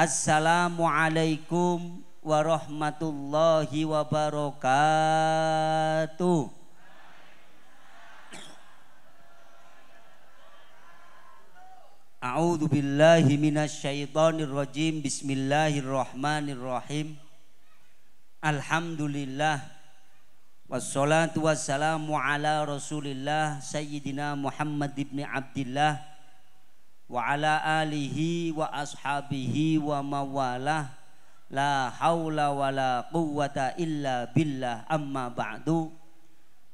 Assalamualaikum warahmatullahi wabarakatuh. A'udzu billahi minasyaitonir rajim. Bismillahirrahmanirrahim. Alhamdulillah Wassalatu wassalamu ala rasulillah Sayyidina Muhammad ibn Abdillah Wa ala alihi wa ashabihi wa mawalah La hawla wa la quwata illa billah amma ba'du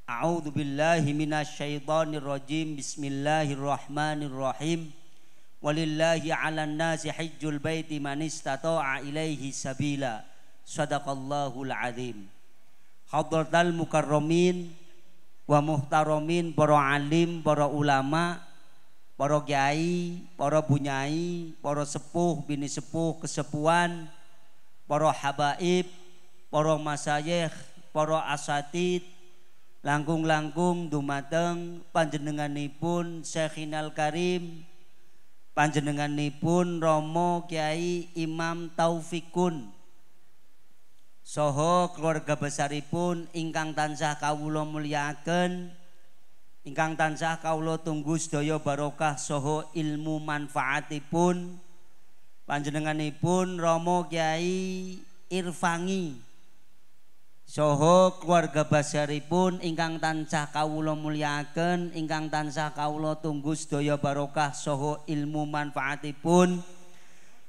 A'udhu billahi minasyaitonir rajim Bismillahirrahmanirrahim Walillahi ala nasi hijjul bayti man istata'a ilaihi sabila Sadaqallahul azim hadratal mukarromin wa muhtaromin para alim para ulama para kiai para bunyai para sepuh bini sepuh kesepuan para habaib para masayikh para asatid langkung-langkung dumateng panjenenganipun Syekhinal Karim panjenenganipun Romo Kiai Imam Taufikun Soho keluarga besaripun ingkang tansah kawula mulyaken ingkang tansah kawula tunggu sedaya barokah soho ilmu manfaatipun panjenenganipun Romo Kyai Irfangi Soho keluarga basaripun ingkang tansah kawula mulyaken ingkang tansah kawula tunggu sedaya barokah soho ilmu manfaatipun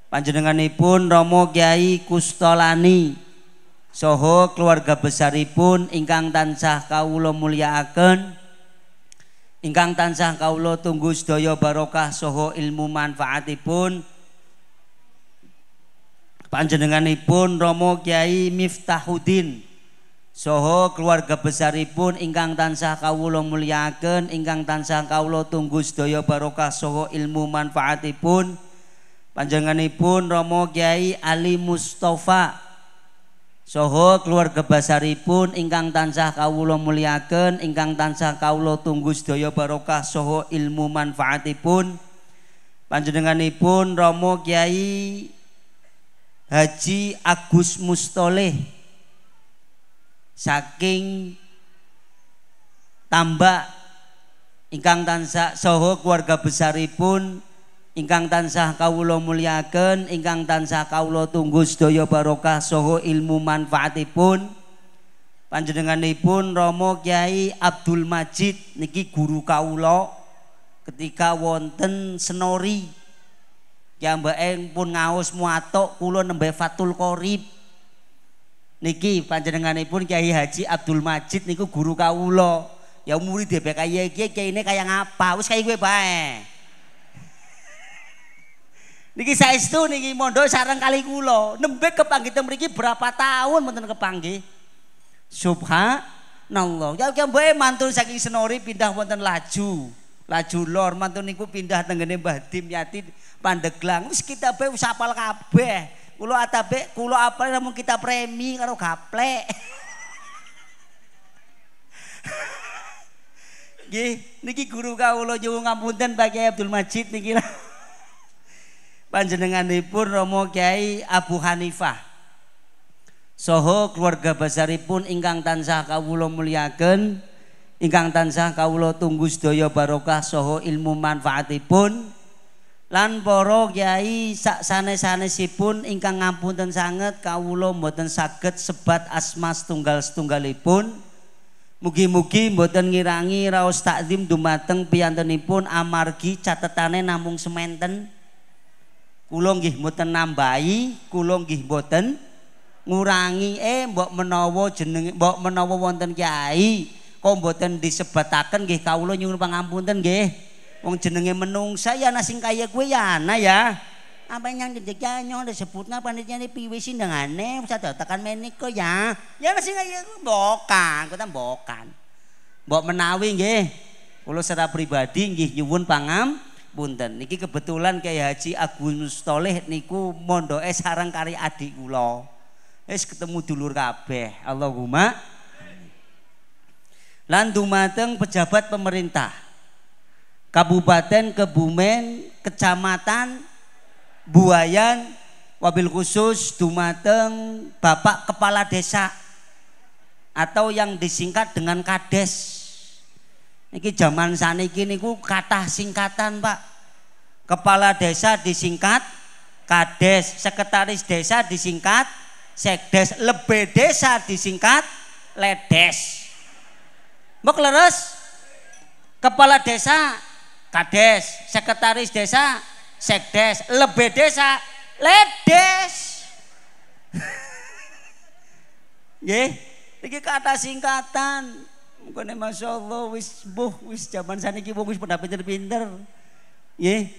panjenenganipun Romo Kyai Kustolani Soho keluarga besaripun ingkang tansah kawula mulyakaken ingkang tansah kaulo tunggu sedaya barokah soho ilmu manfaatipun panjenenganipun Romo Kiai Miftahudin. Soho keluarga besaripun ingkang tansah kawula mulyakaken ingkang tansah kaulo tunggu sedaya barokah soho ilmu manfaatipun panjenenganipun Romo Kiai Ali Mustafa Soho keluarga pun ingkang tansah kawula muliaken, ingkang tansah kawula tunggu sedaya barokah soho ilmu manfaatipun. Panjenenganipun Romo Kiai Haji Agus Mustoleh saking Tambak ingkang tansah soho keluarga besaripun ingkang tansah kawula mulyaken ingkang tansah kawula tunggu sedaya barokah soho ilmu manfaatipun panjenenganipun Romo Kyai Abdul Majid niki guru kawula ketika wonten senori jambae pun ngaos muatok kula nembe Fatul Qorib niki panjenenganipun Kyai Haji Abdul Majid niku guru kawula ya murid DBKY iki kayane kaya ngapa wis kaya kowe bae Niki itu niki mondo sarang kali kulo nembek ke ten mriki berapa tahun panggih subha Subhanallah. Ya kau boleh mantun saking Senori pindah mantan laju. Laju lor mantun niku pindah teng ngene tim yati Pandeglang. Wis kita be wis apal kabeh. kulo atabe kulo yang namun kita premi karo gaplek. Nggih, niki guru kawula nyuwun ngapunten Pak Abdul Majid niki lah panjenenganipun Romo Kiai Abu Hanifah Soho keluarga besaripun ingkang tansah kawulo mulyaken ingkang tansah kawulo tunggu sedaya barokah soho ilmu manfaatipun lan poro kiai sak si pun ingkang ngapunten sanget kawula mboten saged sebat asma setunggal setunggalipun mugi-mugi mboten ngirangi raos takzim dumateng piyantenipun amargi catetane namung sementen kula nggih mboten nambahi kula nggih mboten ngurangi eh mbok menawa jenenge mbok menawa wonten kiai kok mboten disebataken nggih kawula nyuwun pangampunten nggih wong jenenge menungsa ya, ya. Ya. ya ana sing kaya kuwe ya ana ya apa yang dijajanya udah sebutnya panitia dengan piwi sindangane usah tekan meniko ya ya masih kayak bokan kita bokan mbok menawi gih, kula secara pribadi gih nyuwun pangam Punten niki kebetulan kayak Haji Agung Toleh niku es sarang kari adik kula. es ketemu dulur kabeh. Allahumma lan dumateng pejabat pemerintah Kabupaten Kebumen, Kecamatan Buayan, wabil khusus dumateng Bapak Kepala Desa atau yang disingkat dengan Kades Niki zaman saniki niku kata singkatan, Pak. Kepala desa disingkat Kades, sekretaris desa disingkat Sekdes, lebih desa disingkat Ledes. Mbok leres? Kepala desa Kades, sekretaris desa Sekdes, lebih desa Ledes. Nggih, iki kata singkatan. Bukannya Masya Allah, wis buh, wis zaman sana ki wis pada pinter-pinter. Ye.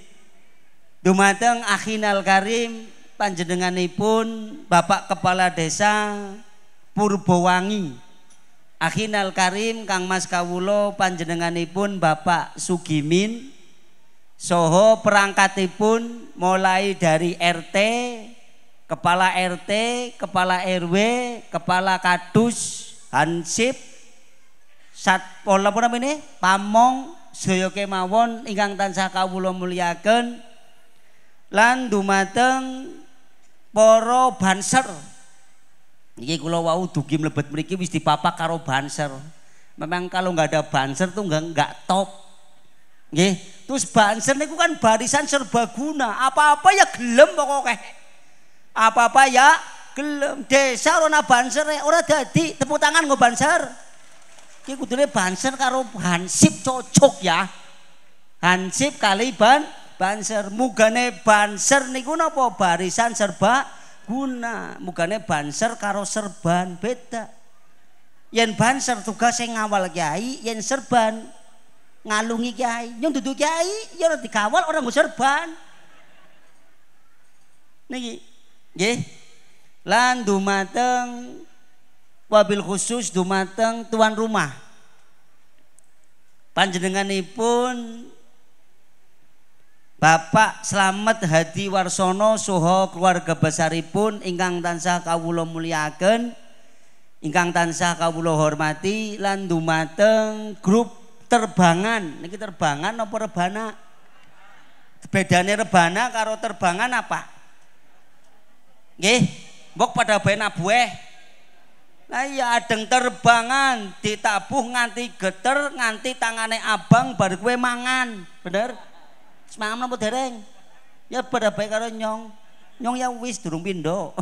Dumateng akhinal karim, panjenenganipun Bapak Kepala Desa Purbowangi. Akhinal karim Kang Mas Kawulo panjenenganipun Bapak Sugimin. Soho perangkatipun mulai dari RT, kepala RT, kepala RW, kepala kadus, hansip, Sat pola pola ini pamong mawon kemawon ingkang tansah kawula muliaken lan dumateng poro banser ini kula wau dugi mlebet mriki wis papa karo banser memang kalau nggak ada banser tuh nggak nggak top nggih terus banser niku kan barisan serbaguna apa-apa ya gelem pokoknya apa-apa ya gelem desa ora banser ora dadi tepuk tangan nggo banser Ki kudune Banser karo Hansip cocok ya. Hansip kali ban Banser mugane Banser niku napa barisan serba guna. Mugane Banser karo serban beda. Yen Banser tugasnya ngawal kiai, yen serban ngalungi kiai. Nyung duduk kiai ya ora dikawal orang nggo serban. Niki nggih. Lan dumateng wabil khusus dumateng tuan rumah pun Bapak Selamat Hadi Warsono Soho keluarga besaripun ingkang tansah kawulo muliaken ingkang tansah kawulo hormati lan dumateng grup terbangan niki terbangan apa rebana Bedanya rebana karo terbangan apa nggih mbok pada bae nabueh Nah ya adeng terbangan, ditabuh nganti geter, nganti tangane abang baru kue mangan, bener? Semangat nopo dereng. Ya pada baik karo nyong, nyong ya wis durung pindo.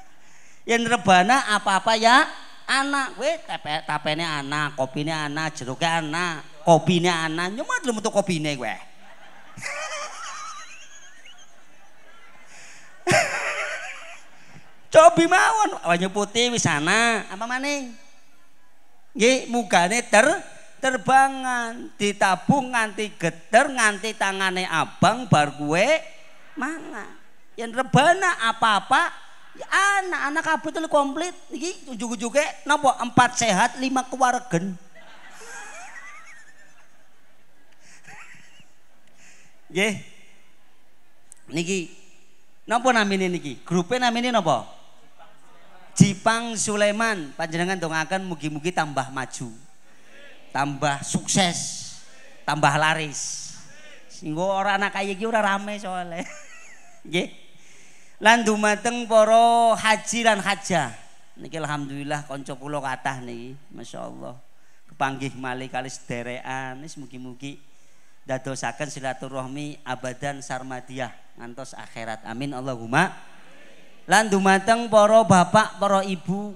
Yang rebana apa-apa ya anak, kue tape, tapene anak, kopinya anak, jeruknya anak, kopinya anak, nyoma dulu untuk kopine gue. hobi mawon banyu putih wisana apa maning nggih mugane ter terbangan ditabung nganti geter nganti tangane abang bar kue mana yang rebana apa-apa ya anak-anak abu itu komplit nih tujuh ujuge nopo empat sehat lima kewargen Nih niki nopo namini niki grupnya namini nopo Jipang Sulaiman panjenengan dongakan mugi-mugi tambah maju tambah sukses tambah laris singgo orang anak kayak gitu udah rame soalnya lan dumateng poro haji dan haja niki alhamdulillah kanca kula nih masya Allah kepanggih malih kali sederean mugi-mugi dadosakan silaturahmi abadan sarmadiah ngantos akhirat amin Allahumma lan dumateng para bapak, para ibu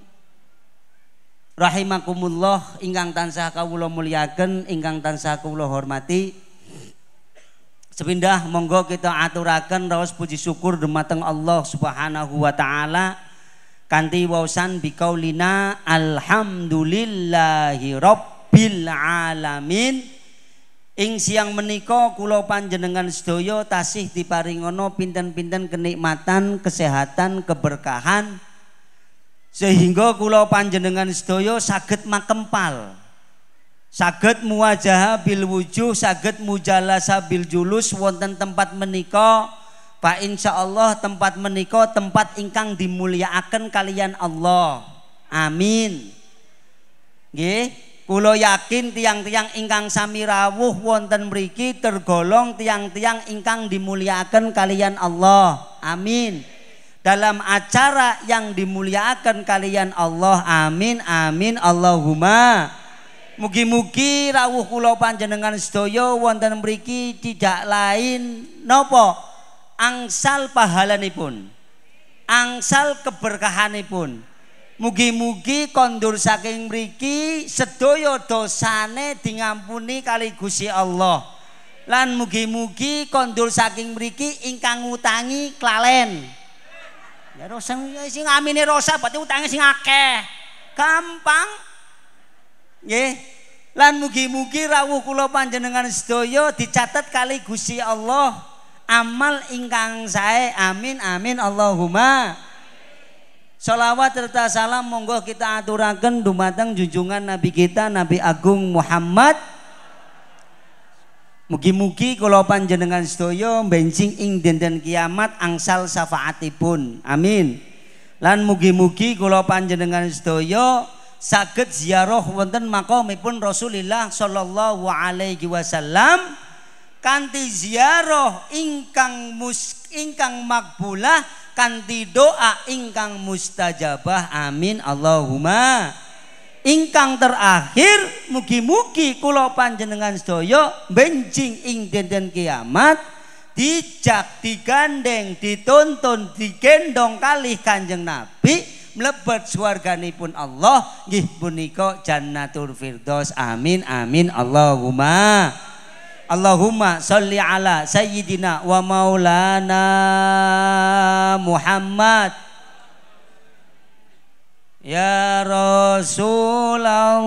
rahimakumullah ingkang tansah kawula mulyaken, ingkang tansah kawula hormati. Sepindah monggo kita aturaken raos puji syukur dumateng Allah Subhanahu wa taala kanthi wausan bikaulina alhamdulillahi rabbil alamin. Ing siang menika kula panjenengan sedaya tasih di diparingana pinten-pinten kenikmatan, kesehatan, keberkahan sehingga kula panjenengan sedaya saged makempal. Saged muwajaha bil wujuh, saged mujalasa bil julus wonten tempat meniko Pak insya Allah tempat meniko tempat ingkang dimuliakan kalian Allah. Amin. Nggih. Kulo yakin tiang-tiang ingkang sami rawuh wonten mriki tergolong tiang-tiang ingkang dimuliakan kalian Allah. Amin. Dalam acara yang dimuliakan kalian Allah. Amin. Amin. Allahumma. Mugi-mugi rawuh kulo panjenengan sedoyo wonten mriki tidak lain nopo angsal pahalanipun. Angsal keberkahanipun. Mugi-mugi kondur saking mriki sedaya dosane diampuni kali Gusti Allah. Lan mugi-mugi kondur saking mriki ingkang ngutangi klalen. Ya roseng sing amine rosa berarti utange sing akeh. Gampang. Nggih. Lan mugi-mugi rawuh kula panjenengan sedaya dicatet kali Gusti Allah amal ingkang sae. Amin amin Allahumma. Salawat serta salam monggo kita aturakan dumateng junjungan Nabi kita Nabi Agung Muhammad Mugi-mugi kalau panjenengan sedoyo bencing ing denden kiamat angsal syafaatipun. Amin. Lan mugi-mugi kalau panjenengan sedoyo sakit ziarah wonten makomipun Rasulullah Shallallahu alaihi wasallam Kanti ziarah ingkang mus ingkang makbulah Kanti doa ingkang mustajabah amin Allahumma ingkang terakhir mugi-mugi kula panjenengan sedaya benjing ing dinten kiamat dijak digandeng dituntun digendong kali kanjeng nabi mlebet pun Allah nggih punika jannatul firdaus amin amin Allahumma Allahumma salli ala sayyidina wa maulana Muhammad Ya Rasulullah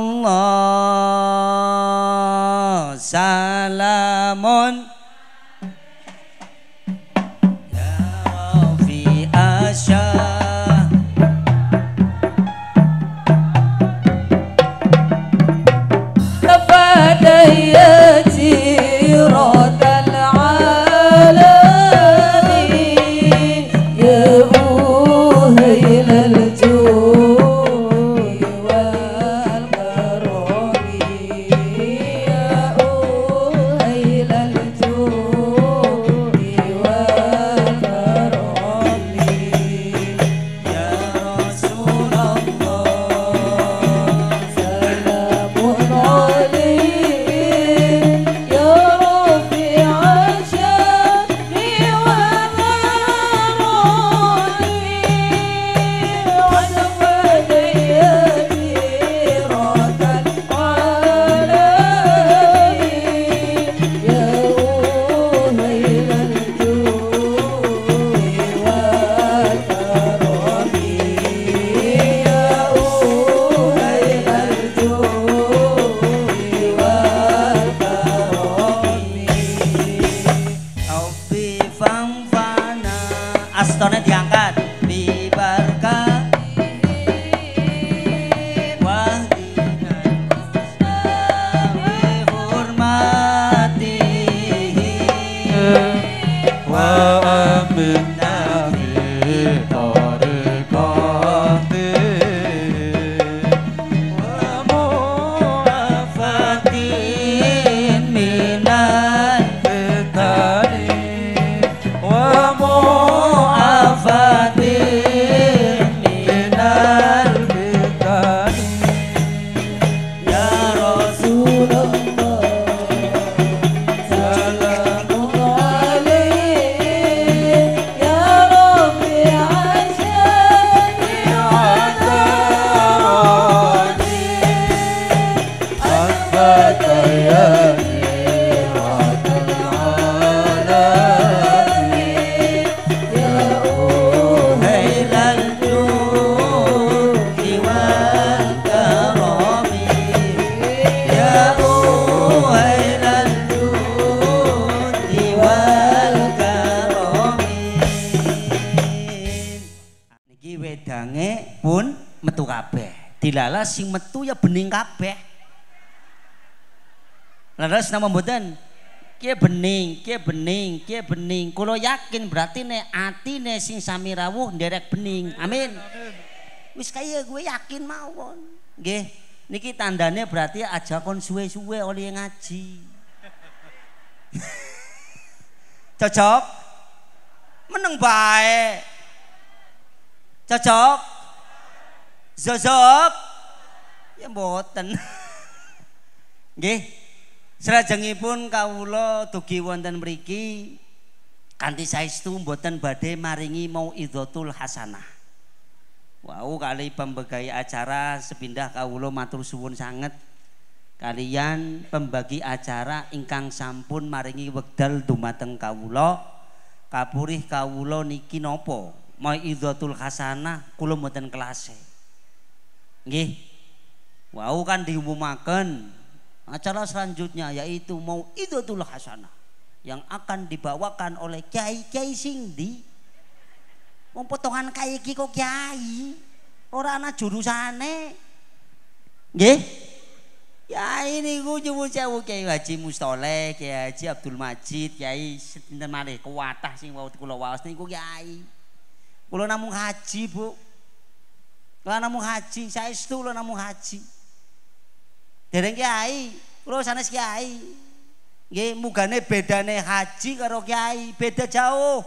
darah sing metu ya bening kabeh. Leres nama mboten? kia bening, kia bening, kia bening. Kulo yakin berarti ne atine sing sami rawuh nderek bening. Amin. Wis kaya gue yakin mawon. Nggih. Niki tandanya berarti aja kon suwe-suwe oleh ngaji. Cocok? Meneng baik. Cocok? Zozok? Ya mboten. Nggih. Selajengipun kawula dugi wonten mriki kanthi saestu mboten badai maringi mau idotul hasanah. wow kali pembegai acara sepindah kawula matur suwun sanget kalian pembagi acara ingkang sampun maringi wekdal dumateng kawula kapurih kawula niki napa mauidzatul hasanah kula mboten kelase gih Wau kan diumumakan acara selanjutnya yaitu mau itu idotul hasanah yang akan dibawakan oleh kiai kiai singdi mau potongan kiai kiko kiai orang anak jurusane nggih ya ini gua nyuwun sewu kiai Haji mustole kiai Haji Abdul Majid kiai sinten malih kuatah sing wau kulo waos gua kiai kulo namu haji Bu kalau namu haji saya itu lo namung haji Dereng kiai, kula sanes kiai. Nggih, mugane bedane haji karo kiai, beda jauh.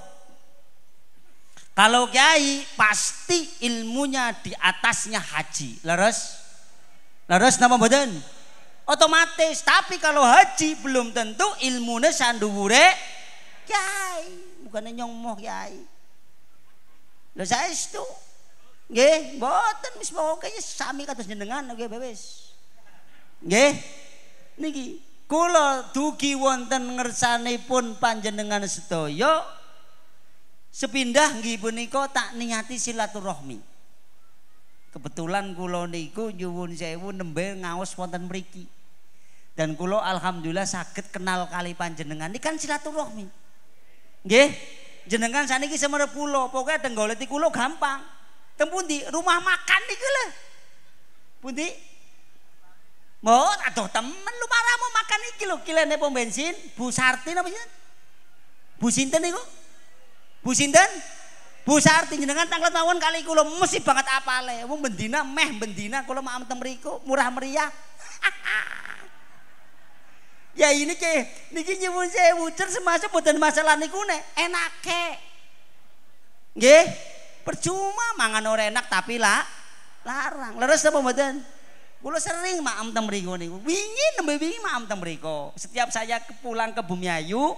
Kalau kiai pasti ilmunya di atasnya haji. Leres? Leres napa mboten? Otomatis. Tapi kalau haji belum tentu ilmunya sanduwure kiai. Bukannya nyong moh kiai. Lah itu, Nggih, mboten wis pokoke sami kados jenengan nggih okay, Nggih. Niki kula dugi wonten ngersanipun panjenengan sedaya sepindah nggih punika tak niati silaturahmi. Kebetulan kula niku nyuwun sewu nembe ngaos wonten mriki. Dan kula alhamdulillah sakit kenal kali panjenengan. Ini kan silaturahmi. Nggih. Jenengan saniki semerep kula, pokoke tenggoleti kula gampang. Teng pundi? Rumah makan iki lho. Pundi? Oh, aduh temen lu mau makan iki lo kilen pom bensin, Bu Sarti apa sih? Bu sinten niku? Bu sinten? Bu Sarti jenengan tanggal tahun kali lo mesti banget apa le, mau bendina meh bendina lo mah teng temeriku, murah meriah. ya ini ke niki nyebut saya cer semasa boten masalah niku ne ke, gih? Percuma mangan ora enak tapi lah larang. Leres apa mboten? Kulo sering maam teng mriku niku. Wingi nembe wingi maam teng mriku. Setiap saya pulang ke Bumi Ayu,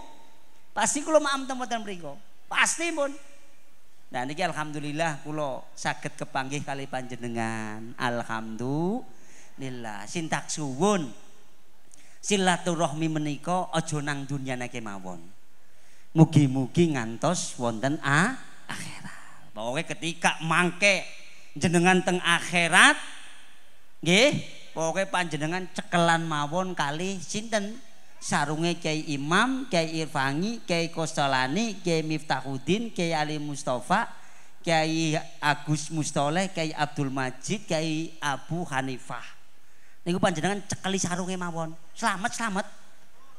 pasti kulo maam teng mboten mriku. Pasti pun. Nah niki alhamdulillah kulo saged kepanggih kali panjenengan. Alhamdulillah. Sintak suwun. Silaturahmi menika aja nang dunyane kemawon. Mugi-mugi ngantos wonten a akhirat. Pokoke ketika mangke jenengan teng akhirat Nggih, pokoke panjenengan cekelan mawon kali sinten sarunge Kiai Imam, Kiai Irfangi, Kiai Kostolani, Kiai Miftahuddin, Kiai Ali Mustafa, Kiai Agus Mustoleh, Kiai Abdul Majid, Kiai Abu Hanifah. Niku panjenengan cekeli sarunge mawon. Selamat, selamat.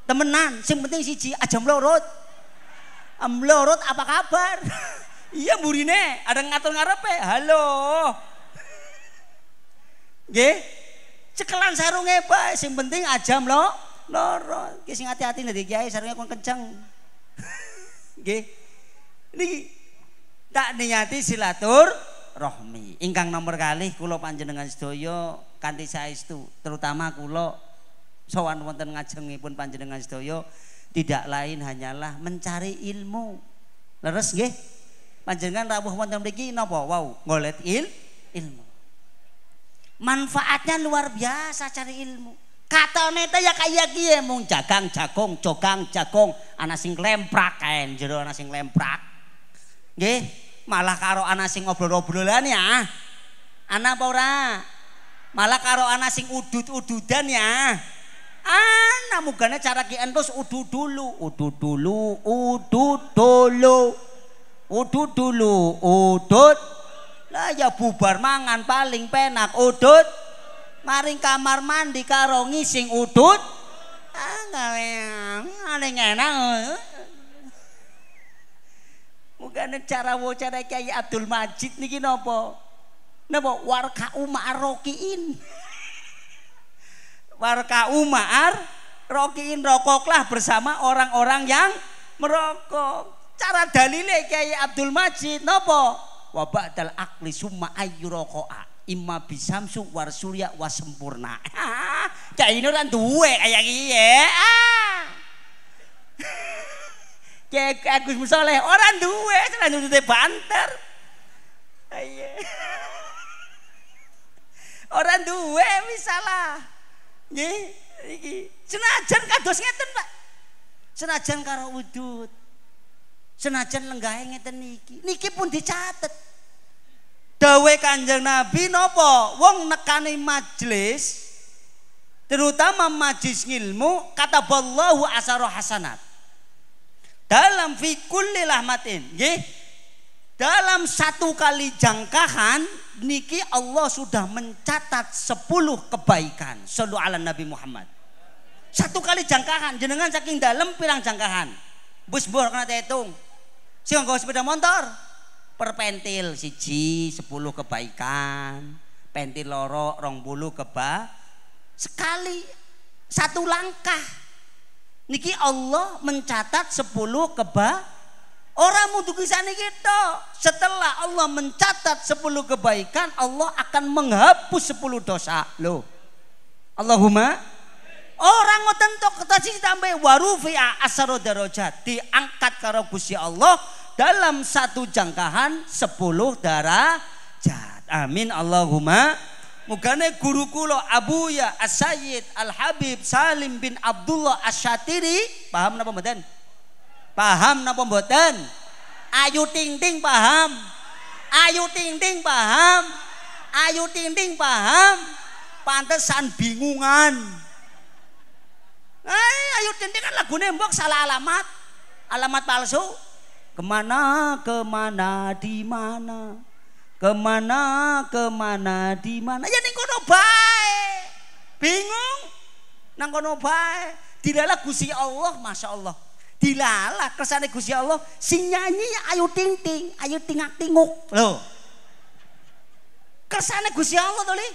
Temenan, sing penting siji aja mlorot. Mlorot apa kabar? iya burine, ada ngatur ngarepe. Halo. Nggih? Cekelan sarunge bae sing penting ajam lo loro. Ki sing hati-hati nanti kiai sarungnya kon kenceng. Nggih. Niki tak niati silatur rohmi. Ingkang nomor kali kula panjenengan kanti kanthi saestu terutama kula sowan wonten ngajengipun panjenengan sedaya tidak lain hanyalah mencari ilmu. Leres nggih? Panjenengan rawuh wonten mriki napa? Wow, ngolet il ilmu manfaatnya luar biasa cari ilmu kata neta ya kayak gie eh, mung jagang jagong jogang jagong anak sing lemprak kain jero anak sing lemprak Gih, malah karo anak sing ngobrol-obrolan ya anak bora malah karo anak sing udut-ududan ya anak mukanya cara kian terus udut dulu udut dulu udut dulu udut dulu udut lah ya bubar mangan paling penak udut. Maring kamar mandi karo ngising udut. Ah paling enak. Eh. bukan cara wacara kayak Abdul Majid niki napa? Napa warka umar rokiin. warka umar rokiin rokoklah bersama orang-orang yang merokok. Cara dalile kayak Abdul Majid nopo wa ba'dal akli summa ayyuraqa'a imma bisamsu war surya wa sempurna cak ini orang duwe kayak gini ya. cek Agus Musoleh orang duwe orang duwe banter iya. orang duwe misalah Nih iki senajan kados ngeten Pak senajan karo udut. Senajan lenggahe ngeten niki, niki pun dicatet. Dawe Kanjeng Nabi nopo wong nekani majelis terutama majelis ilmu kata Allahu asaroh hasanat dalam fikulli lahmatin nggih dalam satu kali jangkahan niki Allah sudah mencatat 10 kebaikan selalu ala Nabi Muhammad satu kali jangkahan jenengan saking dalam pirang jangkahan bus bor kena hitung Sing nggawa sepeda motor perpentil siji sepuluh kebaikan, pentil loro rong bulu keba sekali satu langkah niki Allah mencatat sepuluh keba orang mutu kisah gitu setelah Allah mencatat sepuluh kebaikan Allah akan menghapus sepuluh dosa loh Allahumma Orang ngoten tok tambah tambah warufi'a asaro darajat diangkat karo Gusti Allah dalam satu jangkahan sepuluh darajat. Amin Allahumma. Mugane guru kula Abu ya Asyid Al Habib Salim bin Abdullah Asyatiri paham napa mboten? Paham napa mboten? Ayu Ting Ting paham? Ayu Ting Ting paham? Ayu Ting Ting paham? Pantesan bingungan. Eh, ayo tinting kan lagu nembok salah alamat. Alamat palsu. Kemana, kemana, di mana? Kemana, kemana, di mana? Ya nengko kono Bingung? Nang kono tidaklah Dilalah gusi Allah, Masya Allah. Dilalah kersane gusi Allah si nyanyi Ayu tinting Ting, Ayu Tingak Tinguk. Loh. Kesana gusi Allah tuli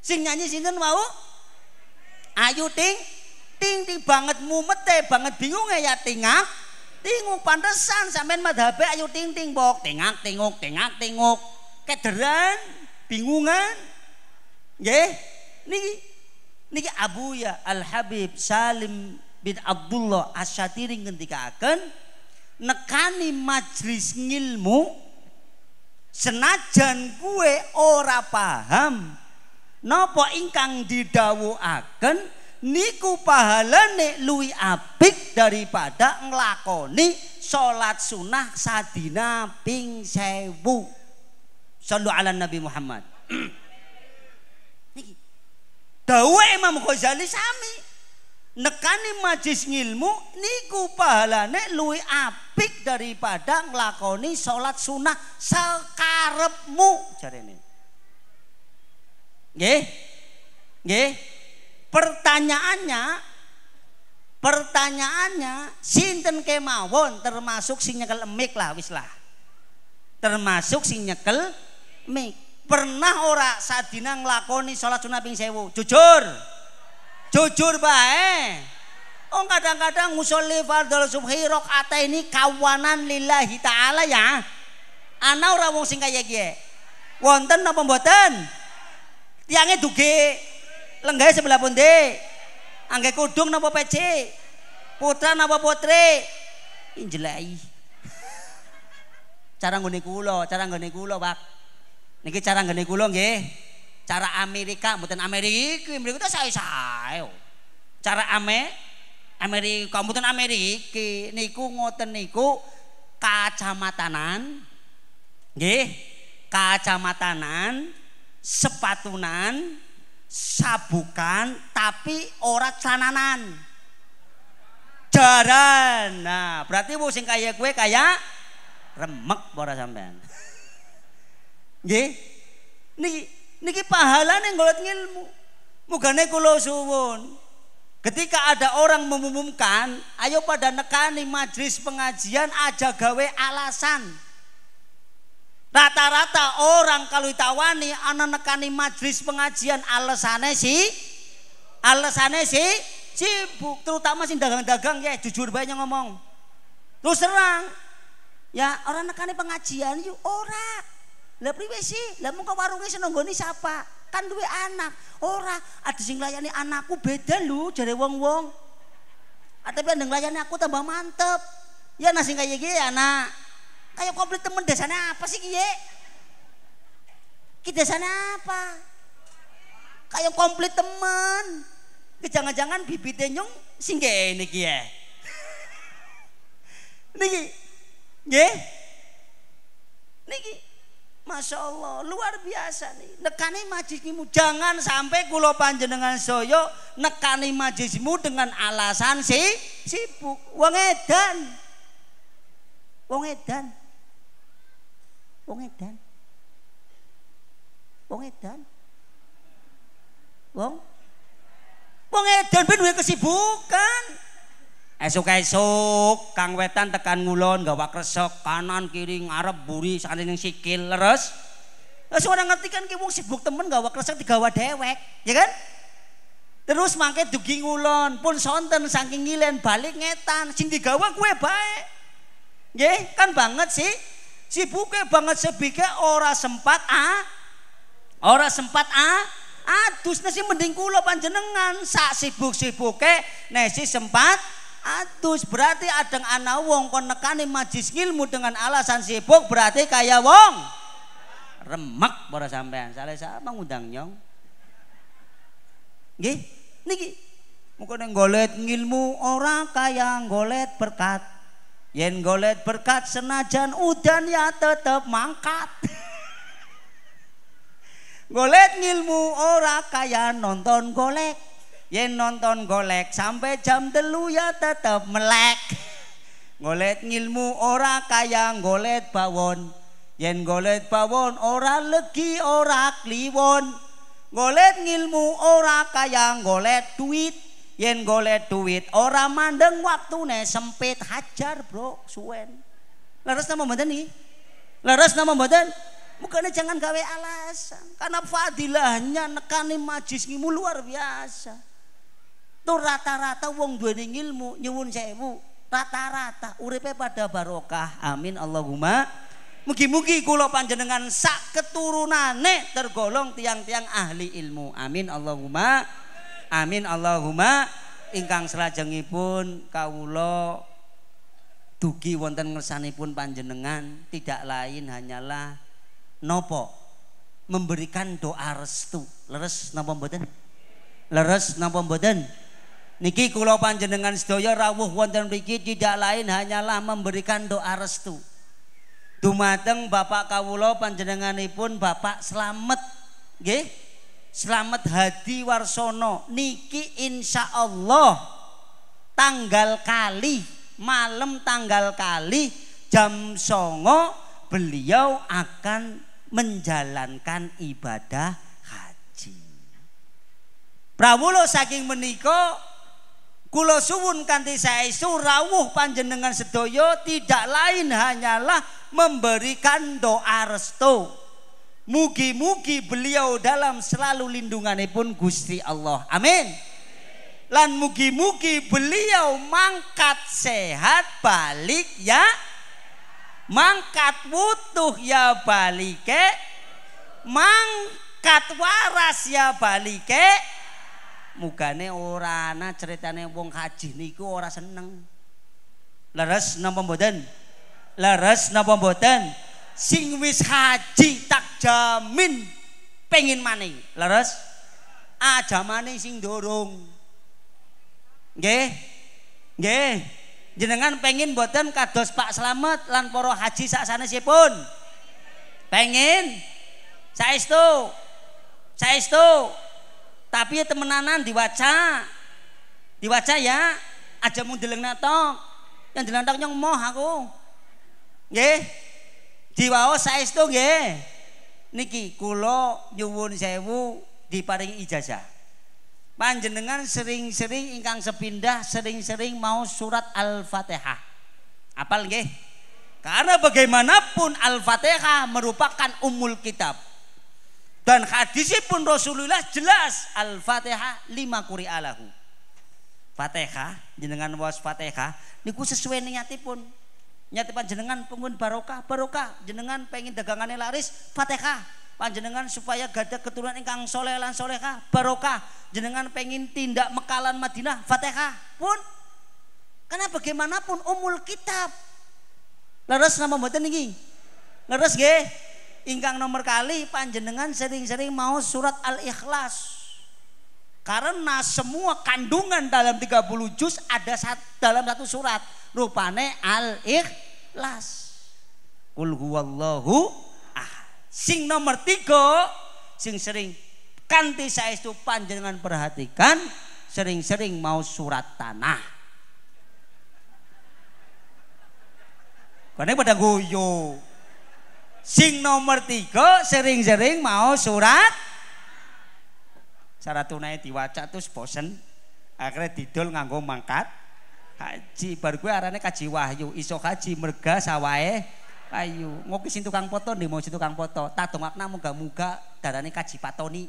si nyanyi sinten mau? Ayu Ting ting ting banget mumete banget bingung ya tingak tinguk pantesan sampean madhabe ayo ting ting bok tingak tinguk tingak tinguk kederan bingungan nggih niki niki Abuya Al Habib Salim bin Abdullah Asyatiri akan nekani majlis ngilmu senajan kue ora paham nopo ingkang didawu akan niku pahalane luwi apik daripada nglakoni salat sunnah sadina ping sewu sallu ala nabi Muhammad niki dawuh Imam Ghazali sami nekani majlis ngilmu niku pahalane luwi apik daripada nglakoni salat sunnah sekarepmu jarene nggih nggih Pertanyaannya pertanyaannya sinten kemawon termasuk sing nyekel emik lah wis lah. Termasuk sing nyekel emik. Pernah ora sadina nglakoni salat sunah ping sewu? Jujur. Jujur bae. Oh kadang-kadang musolli fardhu subhi rakaat ini kawanan lillahi taala ya. Ana ora wong sing kaya kiye. Wonten napa mboten? Tiange duge lenggahe sebelah pundi angge kudung napa peci putra napa putri injelai cara nggone kula cara nggone kula pak niki cara nggone kula nggih cara Amerika mboten Amerika mriku ta sae sae oh. cara ame Amerika mboten Amerika niku ngoten niku kacamatanan nggih kacamatanan sepatunan sabukan tapi ora celananan jaran nah berarti bu sing kaya kue kaya remek ora sampean nih niki niki nih golek ilmu mugane kula suwun ketika ada orang mengumumkan ayo pada nekani majelis pengajian aja gawe alasan Rata-rata orang kalau ditawani anak nekani majlis pengajian alasannya sih alasannya sih sibuk terutama sih dagang-dagang ya jujur banyak ngomong terus serang ya orang nekani pengajian yuk ora lah priwe sih lah mau ke warungnya senenggoni siapa kan duwe anak ora ada sing layani anakku beda lu jare wong-wong tapi ada layani aku tambah mantep ya nasi kayak gini anak Kayak komplit temen sana apa sih kiye Kita sana apa? Kayak komplit temen. kejangan jangan bibitnya nyong singgah ini kiye Niki, ye Niki, Masya Allah, luar biasa nih. Nekani majismu, jangan sampai kulo panjenengan soyo nekani majismu dengan alasan si sibuk. Wong edan, wong edan. Wong edan. Wong edan. Wong Wong edan ben duwe kesibukan. Esuk-esuk Kang Wetan tekan ngulon gawa kresek kanan kiri ngarep buri sakjane sikil leres. Wis ora ngerti kan ki wong sibuk temen gawa kresek digawa dewek, ya kan? Terus mangke dugi ngulon pun sonten saking ngilen balik ngetan sing digawa kue baik, Nggih, kan banget sih. Sibuke banget sebike ora sempat a ora sempat a adus nasi mending kula panjenengan sak sibuk-sibuke nasi sempat adus berarti adeng anak wong kon nekani majlis ilmu dengan alasan sibuk berarti kaya wong remek para sampean salah siapa ngundang nyong nggih niki muga golet ngilmu orang kaya golek berkat Yen golet berkat senajan udan ya tetep mangkat. golet ngilmu ora kaya nonton golek. Yen nonton golek sampai jam telu ya tetep melek. Golet ngilmu ora kaya golet bawon. Yen golet bawon ora legi ora kliwon. Golet ngilmu ora kaya golet duit yen golek duit ora mandeng waktune sempit hajar bro suen leres nama mboten nih leres nama mboten Mukanya jangan gawe alasan karena fadilahnya nekani majis luar biasa. Tuh rata-rata wong duweni ilmu nyuwun sewu, rata-rata uripe pada barokah. Amin Allahumma. Mugi-mugi kula panjenengan sak keturunane tergolong tiang-tiang ahli ilmu. Amin Allahumma. Amin Allahumma ingkang pun kawula dugi wonten pun panjenengan tidak lain hanyalah nopo memberikan doa restu. Leres napa mboten? Leres napa mboten? Niki kula panjenengan sedaya rawuh wonten mriki tidak lain hanyalah memberikan doa restu. Dumateng Bapak kawula panjenenganipun Bapak selamet nggih Selamat Hadi Warsono niki insya Allah tanggal kali malam tanggal kali jam songo beliau akan menjalankan ibadah haji. Prawulo saking meniko, kulo suwun saya isu rawuh panjenengan sedoyo tidak lain hanyalah memberikan doa restu Mugi-mugi beliau dalam selalu lindungannya pun Gusti Allah. Amin. Lan mugi-mugi beliau mangkat sehat balik ya. Mangkat butuh ya balik ke, Mangkat waras ya ke. Mugane orana ceritanya ceritanya wong haji niku ora seneng. Leres napa mboten? Leres napa mboten? sing wis haji tak jamin pengin maning leres aja maning sing dorong nggih nggih jenengan pengin boten kados Pak Slamet lan para haji sak sanesipun pengen saestu saestu tapi temenanan diwaca diwaca ya aja mung deleng natok yang deleng natok nyong moh aku nggih Diwaos saya itu Niki kulo nyuwun sewu diparingi ijazah. Panjenengan sering-sering ingkang sepindah sering-sering mau surat Al-Fatihah. Apal nggih? Karena bagaimanapun Al-Fatihah merupakan umul kitab. Dan hadisnya pun Rasulullah jelas Al-Fatihah lima kuri alahu. Fatihah jenengan was Fatihah niku sesuai niatipun nyati panjenengan pengun barokah barokah jenengan pengin dagangannya laris fatihah panjenengan supaya gada keturunan ingkang soleh lan solehah barokah jenengan pengin tindak mekalan Madinah fatihah pun karena bagaimanapun umul kitab laras nama mboten ini laras nggih ingkang nomor kali panjenengan sering-sering mau surat al-ikhlas karena semua kandungan dalam 30 juz ada sat, dalam satu surat. Rupane al-ikhlas. Kul huwallahu ah. Sing nomor tiga, sing sering kanti saya itu panjenengan perhatikan sering-sering mau surat tanah. Karena pada guyu. Sing nomor tiga sering-sering mau surat cara tunai diwaca terus bosen akhirnya didol nganggo mangkat haji baru gue arane kaji wahyu iso haji merga sawae ayu ngoki sing tukang foto nih mau sing tukang foto tak dongakna muga-muga darane kaji patoni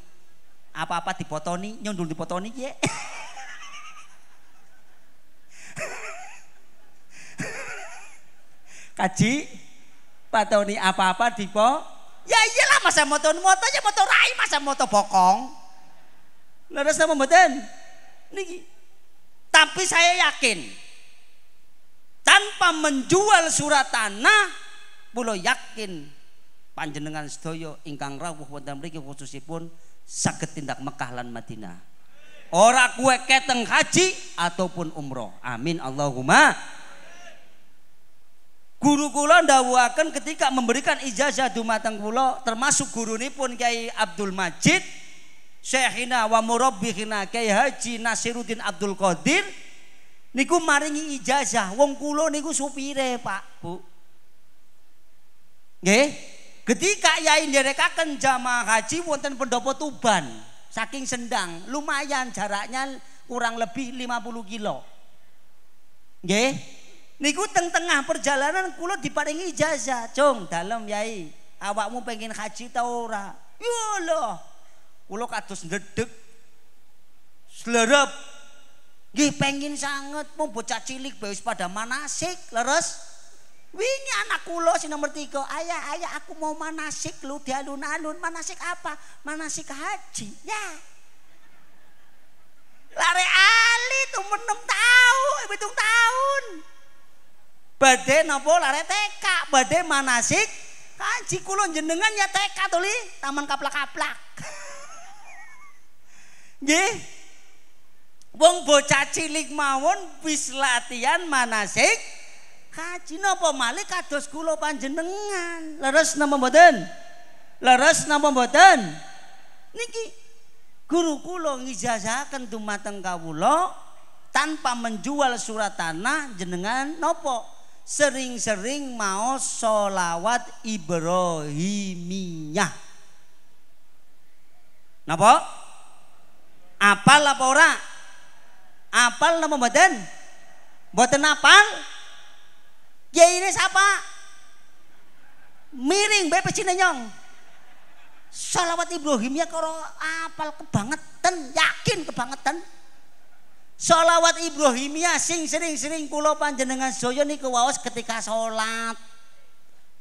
apa-apa dipotoni nyundul dipotoni ye kaji patoni apa-apa dipo ya iyalah masa motor motor ya motor rai masa motor bokong Leres apa mboten? Niki. Tapi saya yakin tanpa menjual surat tanah pulau yakin panjenengan sedaya ingkang rawuh wonten mriki khususipun saged tindak Mekah lan Madinah. Ora kue keteng haji ataupun umroh. Amin Allahumma. Guru kula ndawuhaken ketika memberikan ijazah dumateng kula termasuk guru gurunipun Kiai Abdul Majid Syekhina wa murabbihina Kiai Haji Nasiruddin Abdul Qadir niku maringi ijazah wong kula niku supire Pak Bu nggih ketika yai nderekaken jamaah haji wonten pendopo Tuban saking Sendang lumayan jaraknya kurang lebih 50 kilo nggih niku teng tengah perjalanan kula diparingi ijazah cung dalem yai awakmu pengen haji ta ora yo ya Kulo kados ndedeg slerep. Nggih pengin sanget mau bocah cilik bae pada manasik, leres. Wingi anak kulo si nomor tiga, ayah ayah aku mau manasik lu di alun-alun. Manasik apa? Manasik haji. Ya. Lare ali umur enam tahun, hitung tahun. Badai nopo lare TK, badai manasik. Haji kulo jenengan ya TK tuli, taman kaplak-kaplak. Nggih. Wong bocah cilik mawon wis latihan manasik kaji napa malih kados kula panjenengan. Leres napa mboten? Leres napa mboten? Niki guru kula ngijazahaken dumateng kawula tanpa menjual surat tanah jenengan nopo sering-sering mau solawat Ibrahimiyah. Napa? apal apa ora apal nama mboten mboten apal ya ini siapa miring bae pesine nyong Salawat Ibrahim ya karo apal kebangetan, yakin kebangetan. Ibrahim ya, sing sering-sering kula panjenengan sedaya niku waos ketika sholat,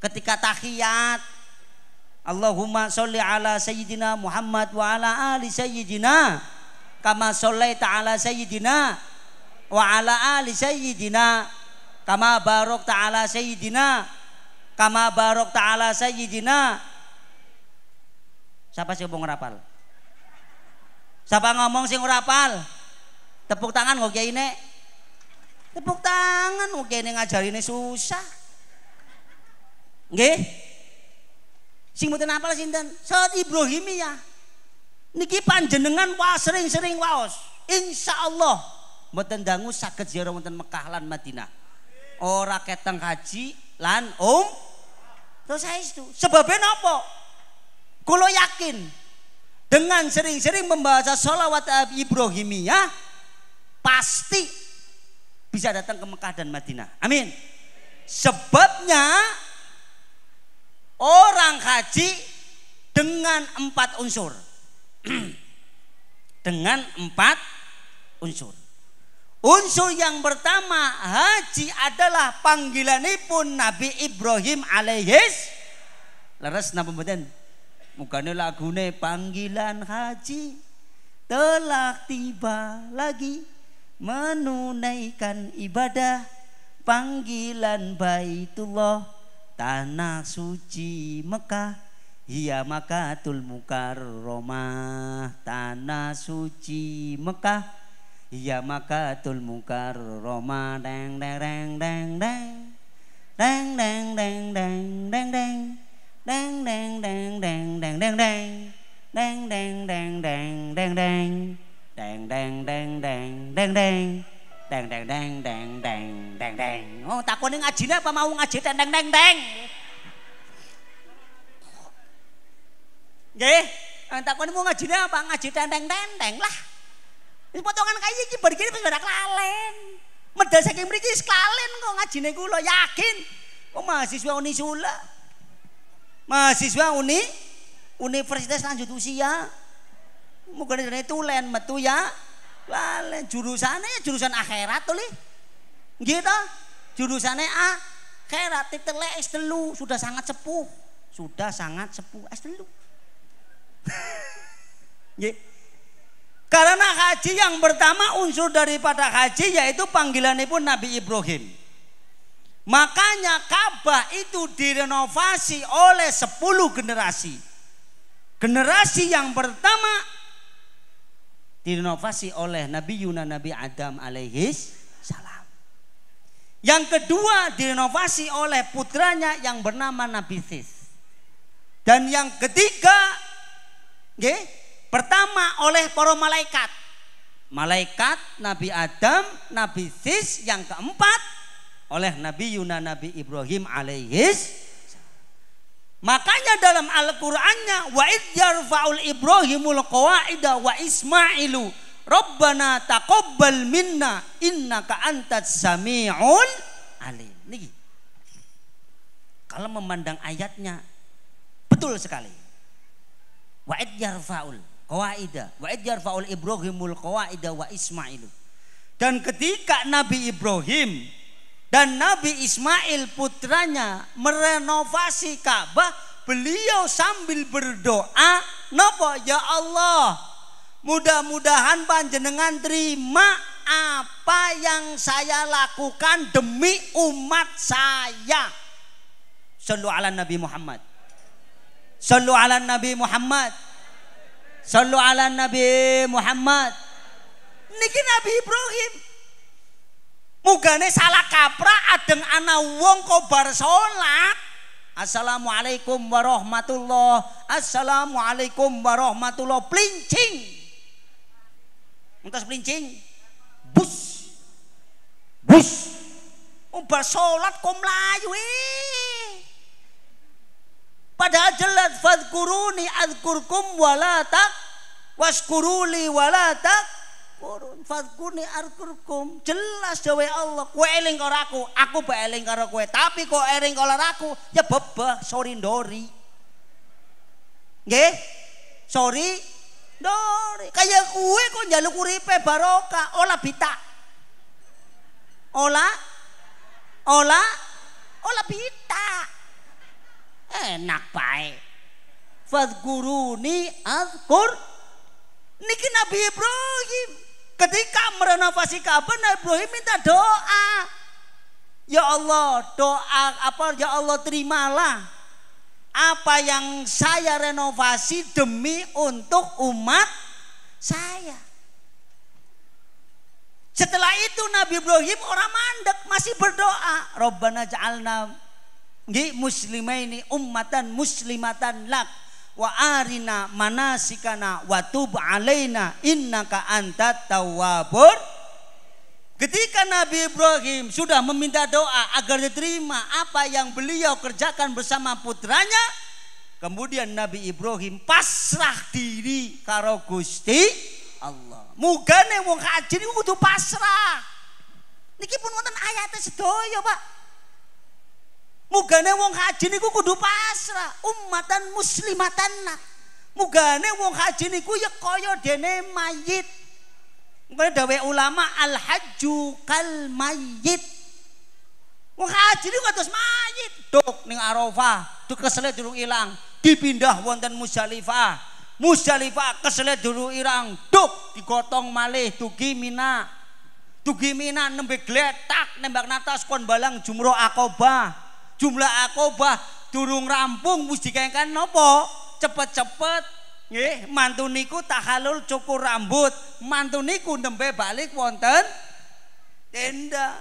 ketika tahiyat. Allahumma sholli ala sayyidina Muhammad wa ala ali sayyidina kama sholaita ala sayyidina wa ala ali sayyidina kama barok ta'ala sayyidina kama barok ta'ala sayyidina siapa sih ngomong rapal siapa ngomong sih ngurapal? tepuk tangan kok kayak ini tepuk tangan kok Ngajar ini susah nggih sing mboten apal sinten Saud Ibrahimiyah Niki panjenengan wah sering-sering waos. Insya Allah mboten dangu saged ziarah wonten Mekah lan Madinah. Ora keteng haji lan um. Terus itu sebabnya nopo? Kulo yakin dengan sering-sering membaca sholawat Ibrahimiyah pasti bisa datang ke Mekah dan Madinah. Amin. Sebabnya orang haji dengan empat unsur. dengan empat unsur. Unsur yang pertama haji adalah panggilan pun Nabi Ibrahim alaihis leres nama mboten? Mukanya lagune panggilan haji telah tiba lagi menunaikan ibadah panggilan Baitullah tanah suci Mekah Hiya Makatul Mukarromah Tanah suci Mekah Hiya Makatul Mukarromah Dang dang dang dang dang Dang dang dang dang dang dang Dang dang dang dang dang dang dang Dang dang dang dang dang dang Dang dang dang dang dang dang Dang dang dang dang dang dang dang Oh tak kuning ngaji apa mau ngaji dang dang dang dang Nggih. Eh, Takon mau ngajine apa? Ngaji tenteng-tenteng lah. Ini potongan kayu ini bar kene wis kelalen. Medal saking mriki wis kelalen kok ngajine lo yakin. Kok oh, mahasiswa Uni Sula. Mahasiswa Uni Universitas lanjut usia. dari itu tulen metu ya. Lalen jurusannya ya jurusan akhirat tuh li. Gitu, jurusannya a, akhirat titelnya e s telu sudah sangat sepuh. Sudah sangat sepuh s telu. Karena haji yang pertama unsur daripada haji yaitu panggilan ibu Nabi Ibrahim. Makanya Ka'bah itu direnovasi oleh 10 generasi. Generasi yang pertama direnovasi oleh Nabi Yunus Nabi Adam alaihis salam. Yang kedua direnovasi oleh putranya yang bernama Nabi Sis. Dan yang ketiga Nggih? Pertama oleh para malaikat. Malaikat Nabi Adam, Nabi Sis yang keempat oleh Nabi Yuna Nabi Ibrahim alaihis Makanya dalam Al-Qur'annya wa yarfa'ul Ibrahimul qawaida wa Ismailu Rabbana taqabbal minna innaka antas samiul alim. Niki. Kalau memandang ayatnya betul sekali wa id yarfaul qawaida wa yarfaul ibrahimul qawaida wa ismailu dan ketika Nabi Ibrahim dan Nabi Ismail putranya merenovasi Ka'bah beliau sambil berdoa napa ya Allah mudah-mudahan panjenengan terima apa yang saya lakukan demi umat saya sallu ala Nabi Muhammad Sallu ala Nabi Muhammad. Sallu ala Nabi Muhammad. Niki Nabi Ibrahim. Mugane salah kaprah adeng ana wong kobar sholat. Assalamualaikum warahmatullah. Assalamualaikum warahmatullah. Plincing. Untas plincing. Bus. Bus. Umbar oh, sholat kok mlayu. Eh. Padahal jelas fadkuruni adkurkum walatak waskuruli walatak kurun fadkurni adkurkum jelas jawab Allah kue eling karo aku aku bae eling karo kue tapi kau eling karo aku ya beba sorry dori, nggih sorry dori kaya kue kok jalur uripe barokah olah bita ola ola ola bita enak baik fadkuruni azkur niki Nabi Ibrahim ketika merenovasi Ka'bah Nabi Ibrahim minta doa ya Allah doa apa ya Allah terimalah apa yang saya renovasi demi untuk umat saya setelah itu Nabi Ibrahim orang mandek masih berdoa Rabbana ja'alna nggih muslimaini ummatan muslimatan lak wa arina manasikana wa tub alaina innaka antat tawwabur Ketika Nabi Ibrahim sudah meminta doa agar diterima apa yang beliau kerjakan bersama putranya, kemudian Nabi Ibrahim pasrah diri karo Gusti Allah. Mugane wong haji kudu pasrah. Niki pun wonten ayatnya sedoyo, Pak. Mugane wong haji niku kudu pasrah, umatan muslimatan. Mugane wong haji niku ya kaya dene mayit. Mugane dawe ulama al hajju kal mayit. Wong haji niku kados mayit, dok ning Arafah, duk kesele durung ilang, dipindah wonten Musdalifah. Musdalifah kesele durung ilang, dok digotong malih dugi Mina. Dugi Mina nembe gletak nembak natas kon balang jumroh akobah jumlah akobah durung rampung wis dikengken nopo cepet-cepet nggih mantu niku tahalul cukur rambut mantu niku nembe balik wonten tenda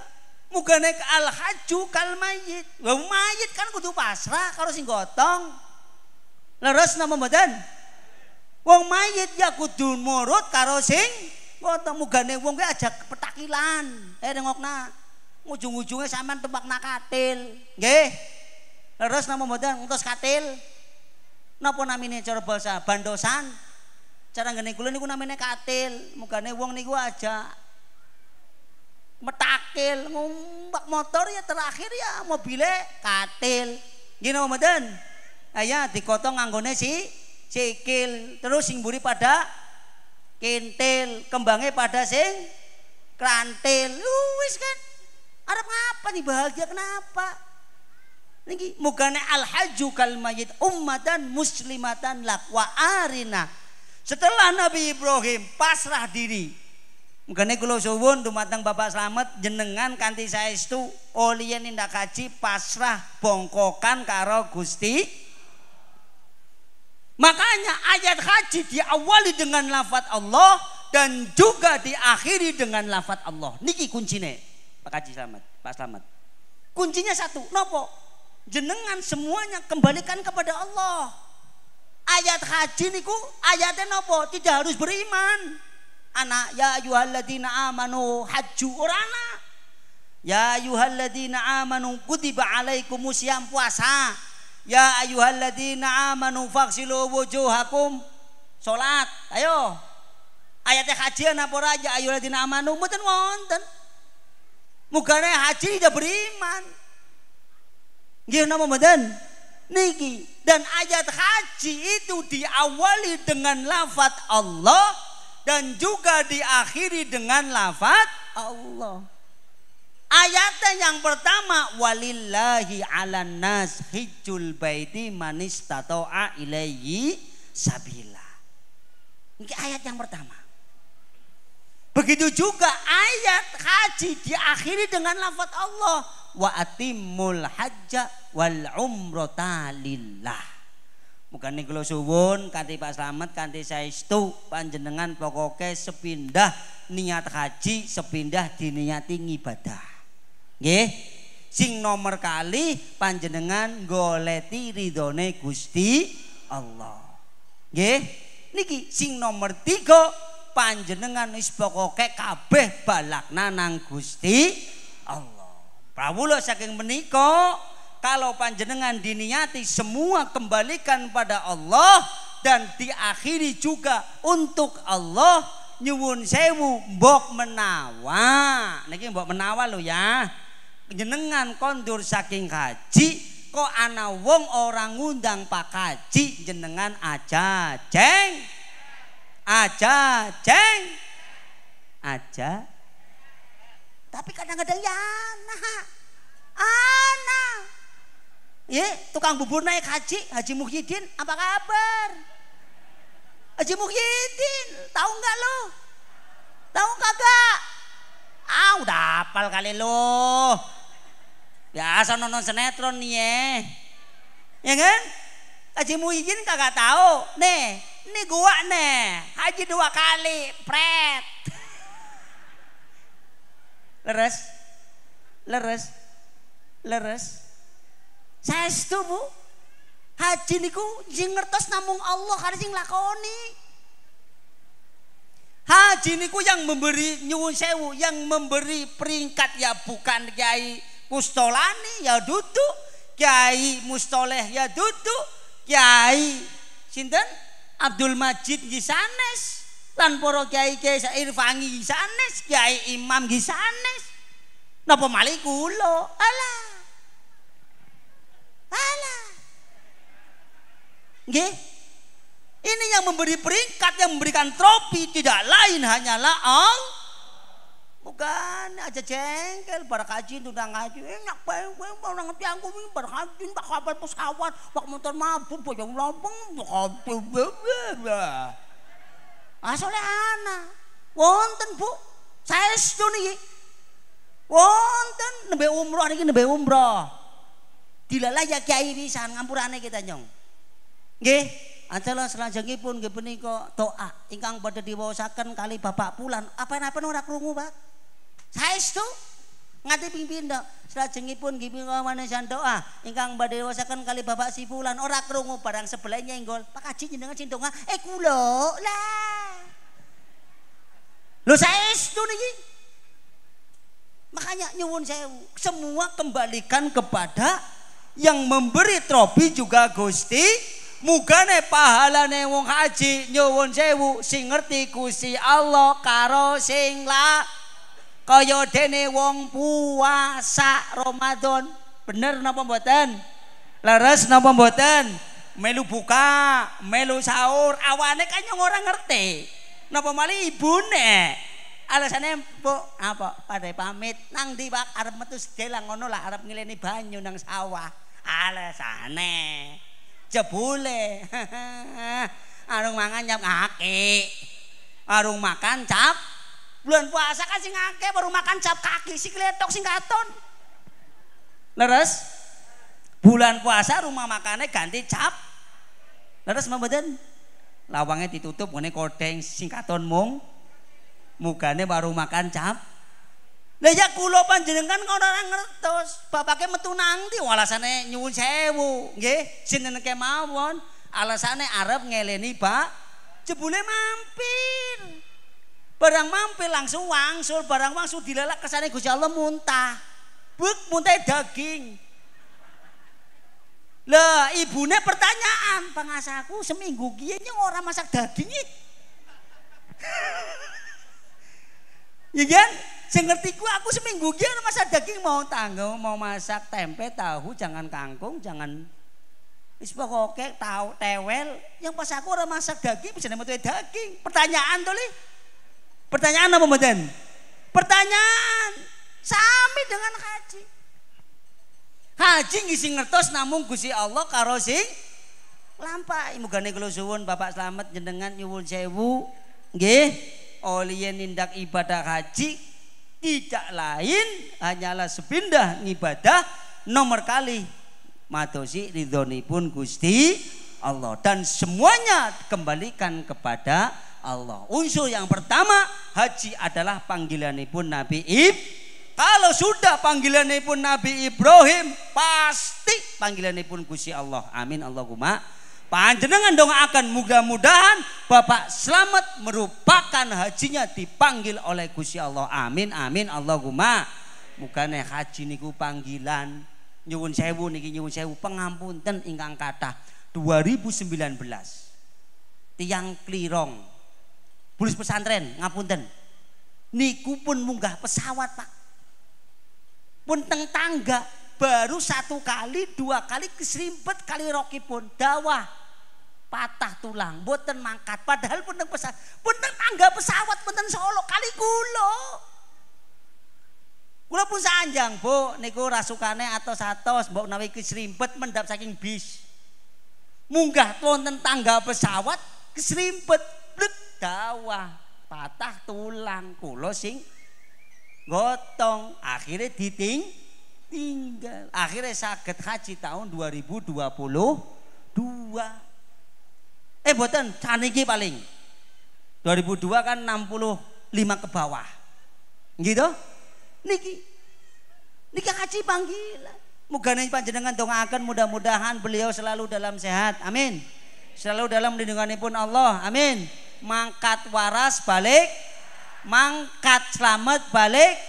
muga nek al haju kal mayit lho mayit kan kudu pasrah karo sing gotong leres nama mboten wong mayit ya kudu morot karo sing gotong mugane wong kuwi aja petakilan eh nengokna ujung-ujungnya sampean tebak nakatil nggih terus nama mboten ngutus katil napa namine cara basa bandosan cara ngene kula niku namine katil mugane wong niku aja metakil ngumbak motor ya terakhir ya mobilnya katil gini apa mboten ya dikotong nganggone si sikil terus sing buri pada kintil kembangnya pada sing krantil wis kan Arab apa nih bahagia kenapa? Niki mugane al haju kal majid ummatan muslimatan lak wa arina. Setelah Nabi Ibrahim pasrah diri. Mugane kula suwun dumateng Bapak Slamet jenengan kanthi saestu oliyen nindak kaji pasrah bongkokan karo Gusti Makanya ayat haji diawali dengan lafat Allah dan juga diakhiri dengan lafat Allah. Niki kuncine. Pak Haji selamat Pak selamat Kuncinya satu, nopo? Jenengan semuanya kembalikan kepada Allah. Ayat haji niku ayatnya nopo? Tidak harus beriman. Anak ya yuhaladina amanu haju urana. Ya yuhaladina amanu kutiba alaikumus yang puasa. Ya ayuhaladina amanu faksilu wujuhakum. Salat, ayo. Ayatnya haji anak ora ya ayuhaladina amanu mboten wonten mukanya haji tidak beriman gih nama badan niki dan ayat haji itu diawali dengan lafat Allah dan juga diakhiri dengan lafat Allah ayatnya yang pertama walillahi ala nas hijjul baiti manis tato'a ilaihi sabila ini ayat yang pertama Begitu juga ayat haji diakhiri dengan lafaz Allah wa atimul hajja wal umrata lillah. Bukan nih kalau suwun kanti Pak selamat kanti saya istu panjenengan pokoknya sepindah niat haji sepindah diniati ibadah. Nggih. Sing nomor kali panjenengan goleti ridone Gusti Allah. Nggih. Niki sing nomor tiga panjenengan wis pokoke kabeh balakna nang Gusti Allah. Prawula saking menika kalau panjenengan diniati semua kembalikan pada Allah dan diakhiri juga untuk Allah nyuwun sewu mbok menawa niki mbok menawa lo ya jenengan kondur saking haji kok ana wong orang ngundang Pak Haji jenengan aja ceng aja ceng aja tapi kadang-kadang ya anak anak ya tukang bubur naik haji haji Muhyiddin apa kabar haji Muhyiddin tahu nggak lo tahu kagak ah udah apal kali lo biasa nonton sinetron nih ya ya kan haji Muhyiddin kagak tahu nih ini gua nih haji dua kali pret leres leres leres saya itu bu haji niku jing ngertos namung Allah harus jing lakoni haji niku yang memberi nyuwun sewu yang memberi peringkat ya bukan kiai mustolani ya duduk kiai mustoleh ya duduk kiai sinten Abdul Majid gisanes, sanes lan para kiai-kiai sairfangi kiai imam gisanes, sanes. Napa malih Allah Alah. Alah. Ini yang memberi peringkat, yang memberikan tropi tidak lain hanyalah Allah. Bukan aja jengkel para kaji udah ngaji enak eh, banget, bae orang ngerti aku ini bar kaji pak kabar pesawat pak motor mabuk boyong lambeng kopi bebe. Asale ana. Wonten Bu. Saestu niki. Wonten nembe umroh niki nembe umroh. Dilalah ya kiai pisan ngampurane kita nyong. Nggih. Acara pun nggih kok, doa, ingkang pada diwaosaken kali Bapak Pulan. Apa-apa ora krungu, Pak? Saestu pun ping Selajengipun mana kawanesan doa ah, ingkang badai wasakan kali Bapak si bulan orang kerungu barang sebelahnya inggol. Pak Haji jenengan sindonga eh kulo lah. saya saestu nih. Makanya nyuwun saya semua kembalikan kepada yang memberi trofi juga Gusti Mugane pahalane wong haji nyuwun sewu sing ngerti si Allah karo sing lah kaya dene wong puasa Ramadan bener napa mboten leres napa mboten melu buka melu sahur awane kan yang orang ngerti napa mali ibune alasane bu apa pada pamit nang pak arep metu sedelang ngono lah arep ngileni banyu nang sawah alasane jebule arung mangan nyap ngake arung makan cap Bulan puasa kan sing ngake baru makan cap kaki si kletok sing katon. Leres? Bulan puasa rumah makannya ganti cap. Leres mboten? Lawangnya ditutup ngene kodeng sing katon mung. Mugane baru makan cap. Lah ya kula panjenengan kok ora ngertos. Bapake metu nang ndi alasane nyuwun sewu, nggih, sinenke mawon. Alasane arep ngeleni, Pak. Jebule mampir. Barang mampir langsung wangsul, barang wangsul dilelak kesana Gusti Allah muntah. buk muntah daging. Lah ibunya pertanyaan, pengasaku seminggu gini orang masak daging ya kan? ngerti ku aku seminggu orang masak daging mau tanggung, mau masak tempe, tahu, jangan kangkung, jangan ispa kokek tahu tewel, yang pas aku orang masak daging bisa nemu daging. Pertanyaan tuli. Pertanyaan apa mboten? Pertanyaan sami dengan haji. Haji ngisi ngertos namun Gusti Allah karo sing lampai. Mugane kula suwun Bapak selamat jenengan nyuwun sewu nggih oleh nindak ibadah haji tidak lain hanyalah sepindah ibadah nomor kali matosi ridhoni pun Gusti Allah dan semuanya kembalikan kepada Allah. Unsur yang pertama, haji adalah panggilan pun Nabi Ibrahim. Kalau sudah panggilan pun Nabi Ibrahim, pasti panggilan pun kusi Allah. Amin Allahumma. Panjenengan dong akan mudah-mudahan Bapak selamat merupakan hajinya dipanggil oleh Gusti Allah. Amin amin Allahumma. Bukan haji niku panggilan nyuwun sewu niki nyuwun sewu pengampunten ingkang kata 2019. Tiang klirong Bulis pesantren, ngapunten. Niku pun munggah pesawat pak. Pun teng tangga, baru satu kali, dua kali keserimpet kali roki pun dawah patah tulang, boten mangkat. Padahal pun teng pesawat, pun teng tangga pesawat, pun teng solo kali kulo. Kulo pun sanjang, bu, niku rasukane atau satos, bu nawi keserimpet mendap saking bis. Munggah wonten tangga pesawat, keserimpet, dawah patah tulang kulo sing gotong akhirnya diting tinggal akhirnya sakit haji tahun 2022 eh buatan caniki paling 2002 kan 65 ke bawah gitu niki niki haji panggilan nanti panjenengan dong akan mudah-mudahan beliau selalu dalam sehat. Amin. Selalu dalam lindungan pun Allah. Amin mangkat waras balik mangkat selamat balik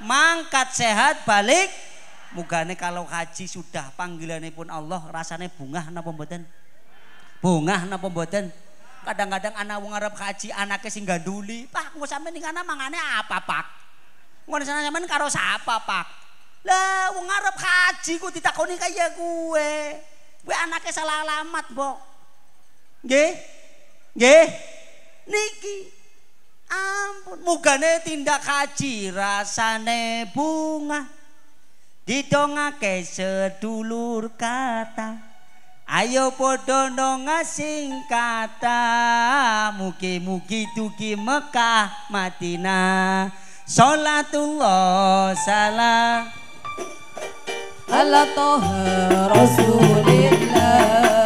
mangkat sehat balik mugane kalau haji sudah panggilannya pun Allah rasanya bunga na pembuatan bunga na pembuatan kadang-kadang anak wong Arab haji anaknya sing ganduli pak mau sampe nih karena mangane apa pak ngono sana sampean karo siapa pak lah wong Arab haji ku ditakoni kaya gue gue anaknya salah alamat bok. Gih, gih, niki ampun mugane tindak haji rasane bunga didongake sedulur kata ayo podo donga kata mugi mugi dugi Mekah matina sholatullah salam Allah Toha Rasulillah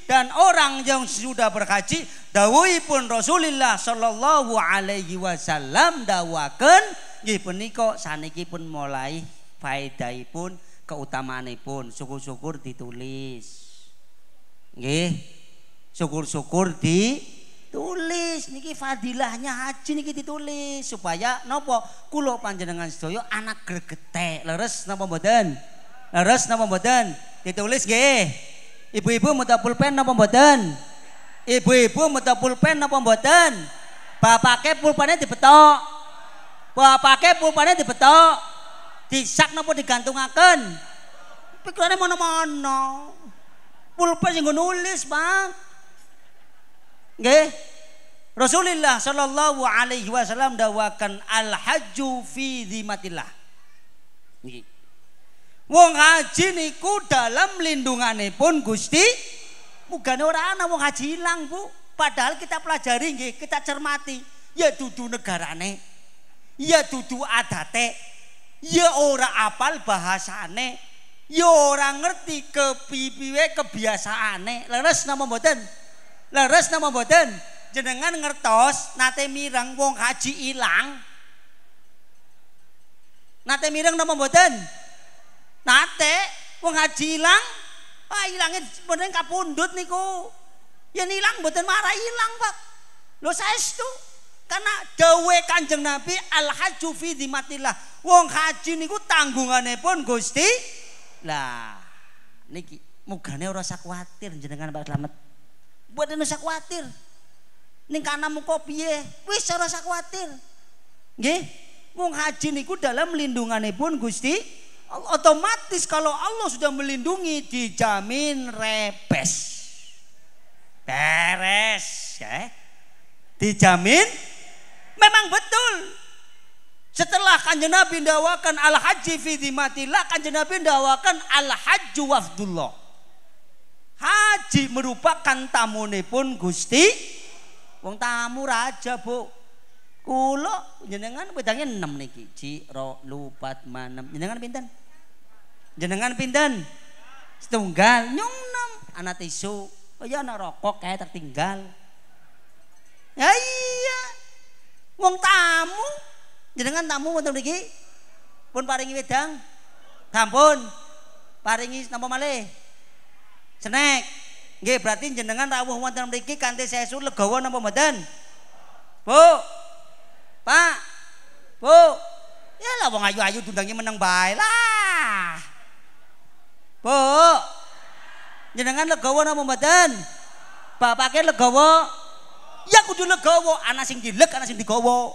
dan orang yang sudah berhaji dawuhi pun Rasulullah sallallahu alaihi wasallam Dawakan nggih punika saniki pun mulai keutamaan keutamaanipun syukur-syukur ditulis nggih syukur-syukur ditulis niki fadilahnya haji niki ditulis supaya nopo kulo panjenengan sedoyo anak gregetek leres napa badan leres napa badan ditulis gih Ibu-ibu muda pulpen apa mboten? Ibu-ibu muda pulpen apa mboten? Bapake pulpennya dibetok. Bapake pulpennya dibetok. Disak napa digantungaken? Pikirane mana-mana. Pulpen sing nulis, Bang. Nggih. Rasulullah sallallahu alaihi wasallam dawakan al hajju fi dhimatillah. Nggih. Wong haji niku dalam lindungane pun Gusti. Mugane ora ana wong haji hilang Bu. Padahal kita pelajari nggih, kita cermati. Ya dudu negarane. Ya dudu adate. Ya ora apal bahasane. Ya ora ngerti kepiwe kebiasaane. Leres nama mboten? Leres nama mboten? Jenengan ngertos nate mirang wong haji hilang. Nate mirang nama mboten? Nate wong haji ilang. Ah ilange menen kapundhut niku. ya hilang, mboten marah hilang Pak. saya saestu karena dawe Kanjeng Nabi al haju fi Wong haji niku tanggungane pun Gusti. Lah niki mugane ora usah kuwatir jenengan Pak Slamet. Mboten usah nih Ning kanamu kok piye? Wis ora usah kuwatir. Nggih, wong haji niku dalam pun Gusti Otomatis kalau Allah sudah melindungi dijamin repes. Beres ya. Dijamin memang betul. Setelah kanjeng Nabi dawakan al-haji fi dhimatillah, kanjeng Nabi dawakan al haji wafdullah. Haji merupakan tamune pun Gusti. Wong tamu raja, Bu. kulo, jenengan bedanya enam niki. Ciro, Lupat, Manem. Jenengan pinten? jenengan pinten setunggal nyung enam anak tisu oh ya anak rokok kayak tertinggal ya iya wong tamu jenengan tamu wonten mriki pun paringi wedang sampun paringi napa malih snack nggih berarti jenengan rawuh wonten mriki kanthi sesu legawa napa mboten Bu Pak Bu ya lah wong ayu-ayu tundangnya menang bae lah Bu. Jenengan legowo napa mboten? Bapake legowo? Ya kudu legowo, ana sing dilek, ana sing digowo.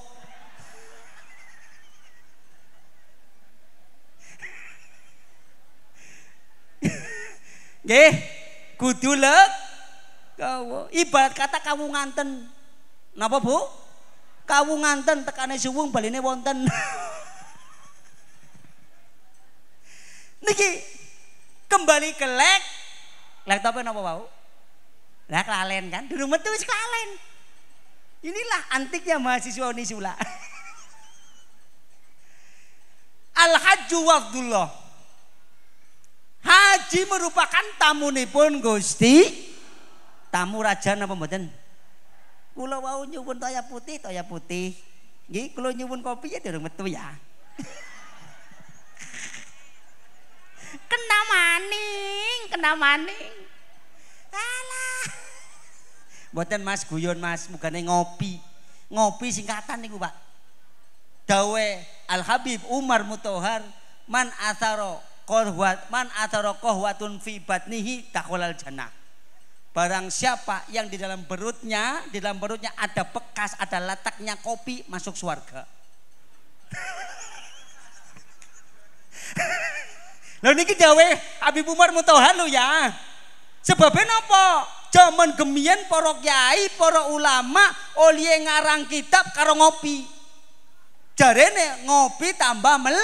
Nggih, kudu legowo. Ibarat kata kamu nganten. Napa, Bu? Kamu nganten tekane suwung baline wonten. Niki kembali ke lek tapi nopo bau nah kelalen kan di rumah tuh kelalen inilah antiknya mahasiswa Unisula al hajju wafdullah haji merupakan tamu pun Gusti tamu raja napa mboten kula bau nyuwun toya putih toya putih nggih kula nyuwun kopi ya rumah tuh ya kena maning kena maning alah Mboten mas guyon mas mugane ngopi ngopi singkatan niku pak dawe al habib umar mutohar man atharo kohwat man atharo kohwatun fi batnihi takhalal jannah Barang siapa yang di dalam perutnya, di dalam perutnya ada bekas, ada letaknya kopi masuk surga. Lah niki dawe Habib Umar Mutohan lho ya. Sebabe napa? Jaman gemien para kiai, para ulama oleh ngarang kitab karo ngopi. Jarene ngopi tambah mel.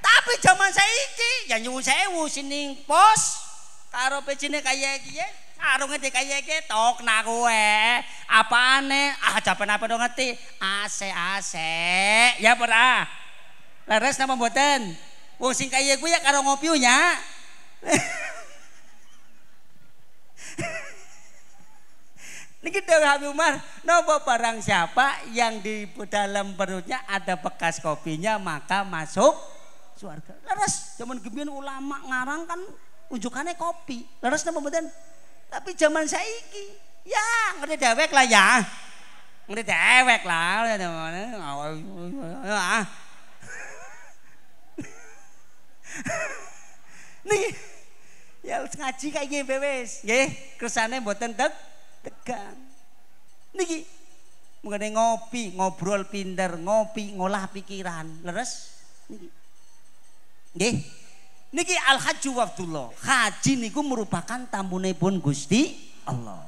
Tapi jaman saiki ya nyuwun sewu sining pos karo pecine kaya iki ya. Arunge de kaya iki tok nak Apane? Ah japen apa dong ngerti? Ase ase. Ya ora. Ah. Leres napa mboten? Wong oh, sing kaya gue ya karo ngopi nya. Niki Dewi Habib Umar, nopo barang siapa yang di dalam perutnya ada bekas kopinya maka masuk surga. Leres, zaman gemian ulama ngarang kan unjukannya kopi. Leres napa mboten? Tapi zaman saiki, ya ngene dewek lah ya. Ngene dewek lah. Ah. Nih, ya ngaji kayak gini bebes, nggih, kersane buat teg tegang. nih mengenai ngopi, ngobrol pinter, ngopi, ngolah pikiran, leres? nih nih Niki al haji wafdullah. Haji niku merupakan tamunipun Gusti Allah.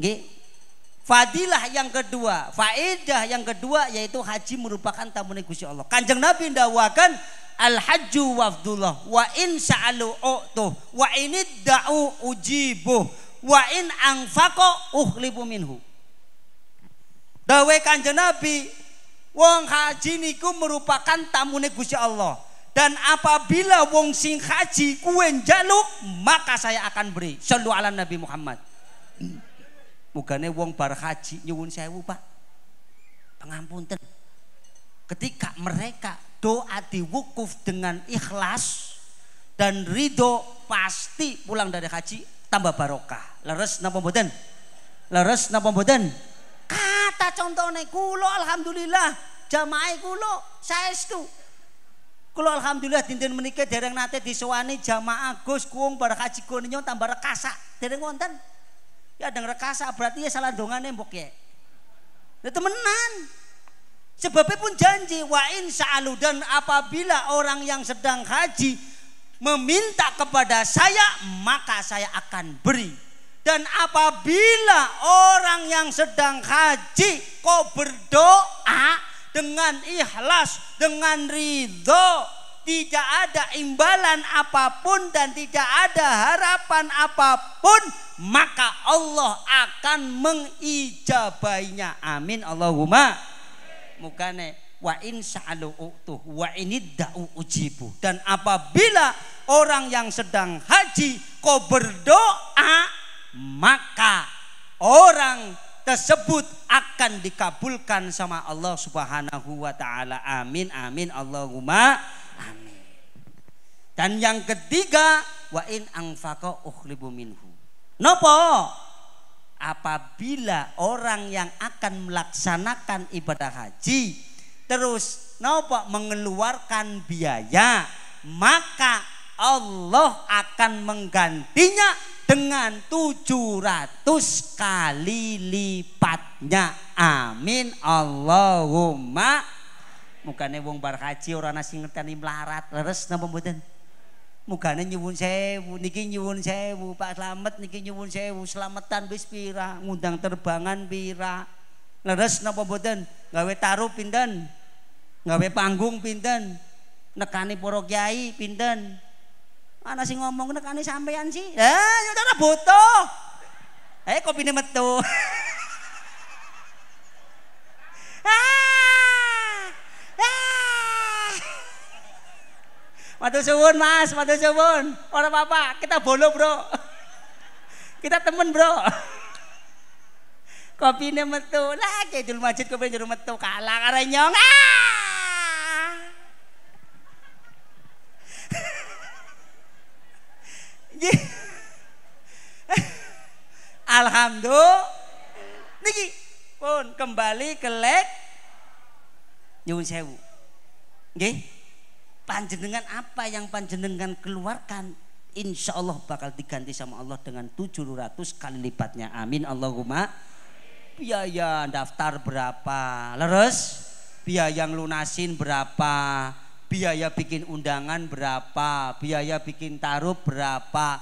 nih Fadilah yang kedua, faedah yang kedua yaitu haji merupakan tamu negusi Allah. Kanjeng Nabi dakwakan al hajju wafdullah wa in sa'alu utuh wa ini da'u ujibu wa in angfaqo uhlibu minhu. Dawe kanjeng Nabi, wong haji niku merupakan tamu negusi Allah. Dan apabila wong sing haji kuen jaluk maka saya akan beri. Sallu ala Nabi Muhammad mugane wong bar haji nyuwun sewu pak pengampunten ketika mereka doa di wukuf dengan ikhlas dan ridho pasti pulang dari haji tambah barokah leres napa mboten leres napa mboten kata contohnya kulo alhamdulillah jamaah kulo saestu kulo alhamdulillah dinten menikah dereng nate disowani jamaah Gus kuung bar haji kulo tambah rekasa dereng wonten Ya ada rekasa berarti ya salah dongane mbok ya. Ya temenan. Sebabnya pun janji wa in sa'alu dan apabila orang yang sedang haji meminta kepada saya maka saya akan beri. Dan apabila orang yang sedang haji kau berdoa dengan ikhlas, dengan ridho, tidak ada imbalan apapun dan tidak ada harapan apapun maka Allah akan mengijabainya amin Allahumma mukane wa in sa'alu utuh wa inidda'u ujibu dan apabila orang yang sedang haji kau berdoa maka orang tersebut akan dikabulkan sama Allah Subhanahu wa taala amin amin Allahumma Amin. Dan yang ketiga, wa in angfaqo ukhlibu minhu. Nopo? Apabila orang yang akan melaksanakan ibadah haji terus nopo mengeluarkan biaya, maka Allah akan menggantinya dengan 700 kali lipatnya. Amin. Allahumma mukanya wong bar haji orang nasi ngertani melarat leres napa mboten mukanya nyuwun sewu niki nyuwun sewu Pak Slamet niki nyuwun sewu selametan bis pira ngundang terbangan pira leres napa mboten gawe taruh pinten gawe panggung pinten nekani para kiai pinten ana sing ngomong nekani sampean sih eh saudara butuh eh kopine metu ah Matur suwun Mas, matur suwun. Ora apa-apa, kita bolo, Bro. kita temen, Bro. Kopine metu. Lah dulu Masjid kopi jero metu kalah karena nyong. Ah! Alhamdulillah. Niki pun kembali ke lek nyuwun sewu. Nggih panjenengan apa yang panjenengan keluarkan insya Allah bakal diganti sama Allah dengan 700 kali lipatnya amin Allahumma biaya daftar berapa leres biaya lunasin berapa biaya bikin undangan berapa biaya bikin taruh berapa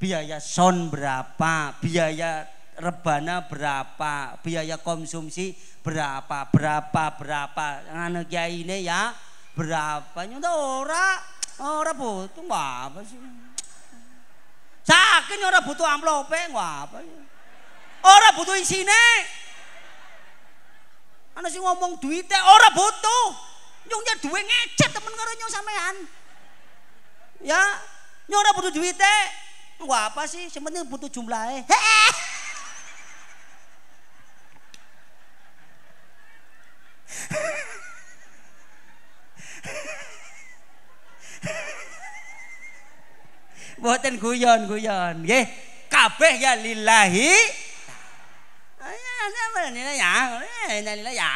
biaya son berapa biaya rebana berapa biaya konsumsi berapa berapa berapa nganu kiai ini ya berapa nyunda ora ah, ora butuh apa sih Sakit ora butuh amplop apa ya ora butuh isine ana sih ngomong duite ora butuh nyungnya duit ngecet temen karo nyung sampean ya nyora ora butuh duite Wah apa sih sebenarnya butuh jumlahnya Boten guyon guyon, ye. Kabeh ya lillahi. Oh, iya, Ayah, ya. Oh, iya, ya,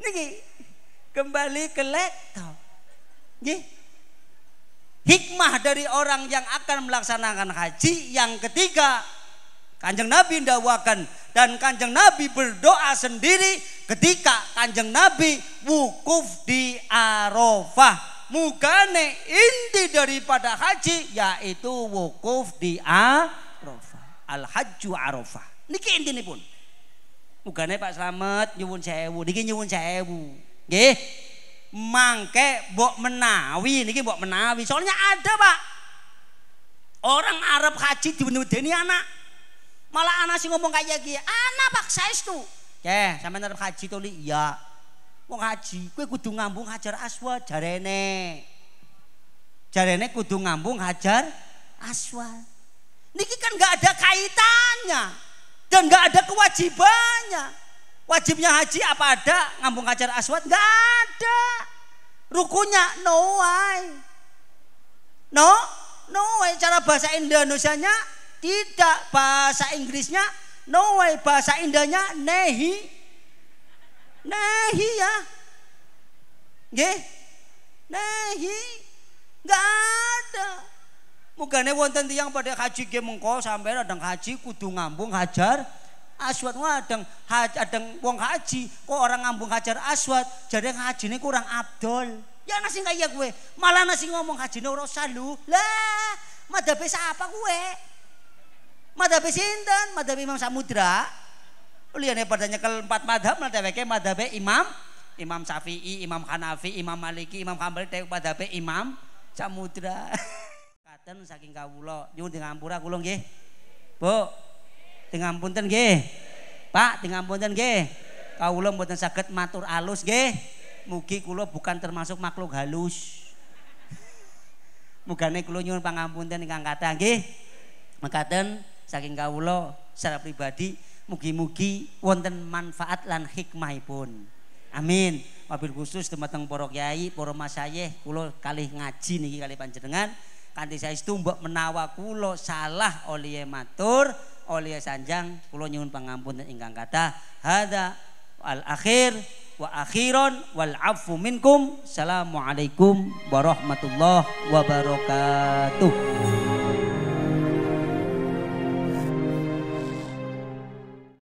Niki kembali ke laptop. ye. Hikmah dari orang yang akan melaksanakan haji yang ketiga Kanjeng Nabi dakwakan dan Kanjeng Nabi berdoa sendiri ketika Kanjeng Nabi wukuf di Arafah. Mugane inti daripada haji yaitu wukuf di Arafah. Al Hajju Arafah. Niki intine pun. Mugane Pak Slamet nyuwun sewu, niki nyuwun sewu. Nggih. Mangke mbok menawi niki mbok menawi. Soalnya ada, Pak. Orang Arab haji diwenehi anak malah anak sih ngomong kayak gini anak pak paksa itu ya sama nerap haji tuli iya mau haji kue kudu ngambung hajar aswad jarene jarene kudu ngambung hajar aswad niki kan nggak ada kaitannya dan nggak ada kewajibannya wajibnya haji apa ada ngambung hajar aswad nggak ada rukunya no way no no way cara bahasa Indonesianya tidak bahasa Inggrisnya no way bahasa indahnya nehi. Nehi ya. Nge? Nehi. nggak ada. Mugane wonten yang pada haji ge mengko sampai ada haji kudu ngambung hajar aswat ngadeng haji adeng wong haji kok orang ngambung hajar aswat jadi haji ini kurang abdol ya nasi kayak gue iya malah nasi ngomong haji ora salu lah madhabe apa gue Madhab sinten? Madhab Imam Samudra. Liyane padha nyekel empat madhab, dheweke madhab Imam Imam Syafi'i, Imam Hanafi, Imam Maliki, Imam Hambali, dheweke madhab Imam Samudra. Katen saking kawula, nyuwun dingapura kula nggih. Bu, dingampunten nggih. Pak, dengan gih, nggih. Kawula mboten saged matur alus nggih. Mugi kula bukan termasuk makhluk halus. Mugane kula nyuwun pangapunten ingkang kathah nggih. Mekaten saking kawula secara pribadi mugi-mugi wonten manfaat lan hikmahipun. Amin. Wabil khusus dumateng para kiai, para masayih kula kalih ngaji niki kalih panjenengan kanthi saestu mbok menawa kula salah oleh matur oleh sanjang kula nyuwun pangampunten ingkang kathah. Hadza al akhir wa akhiron wal afu minkum assalamualaikum warahmatullahi wabarakatuh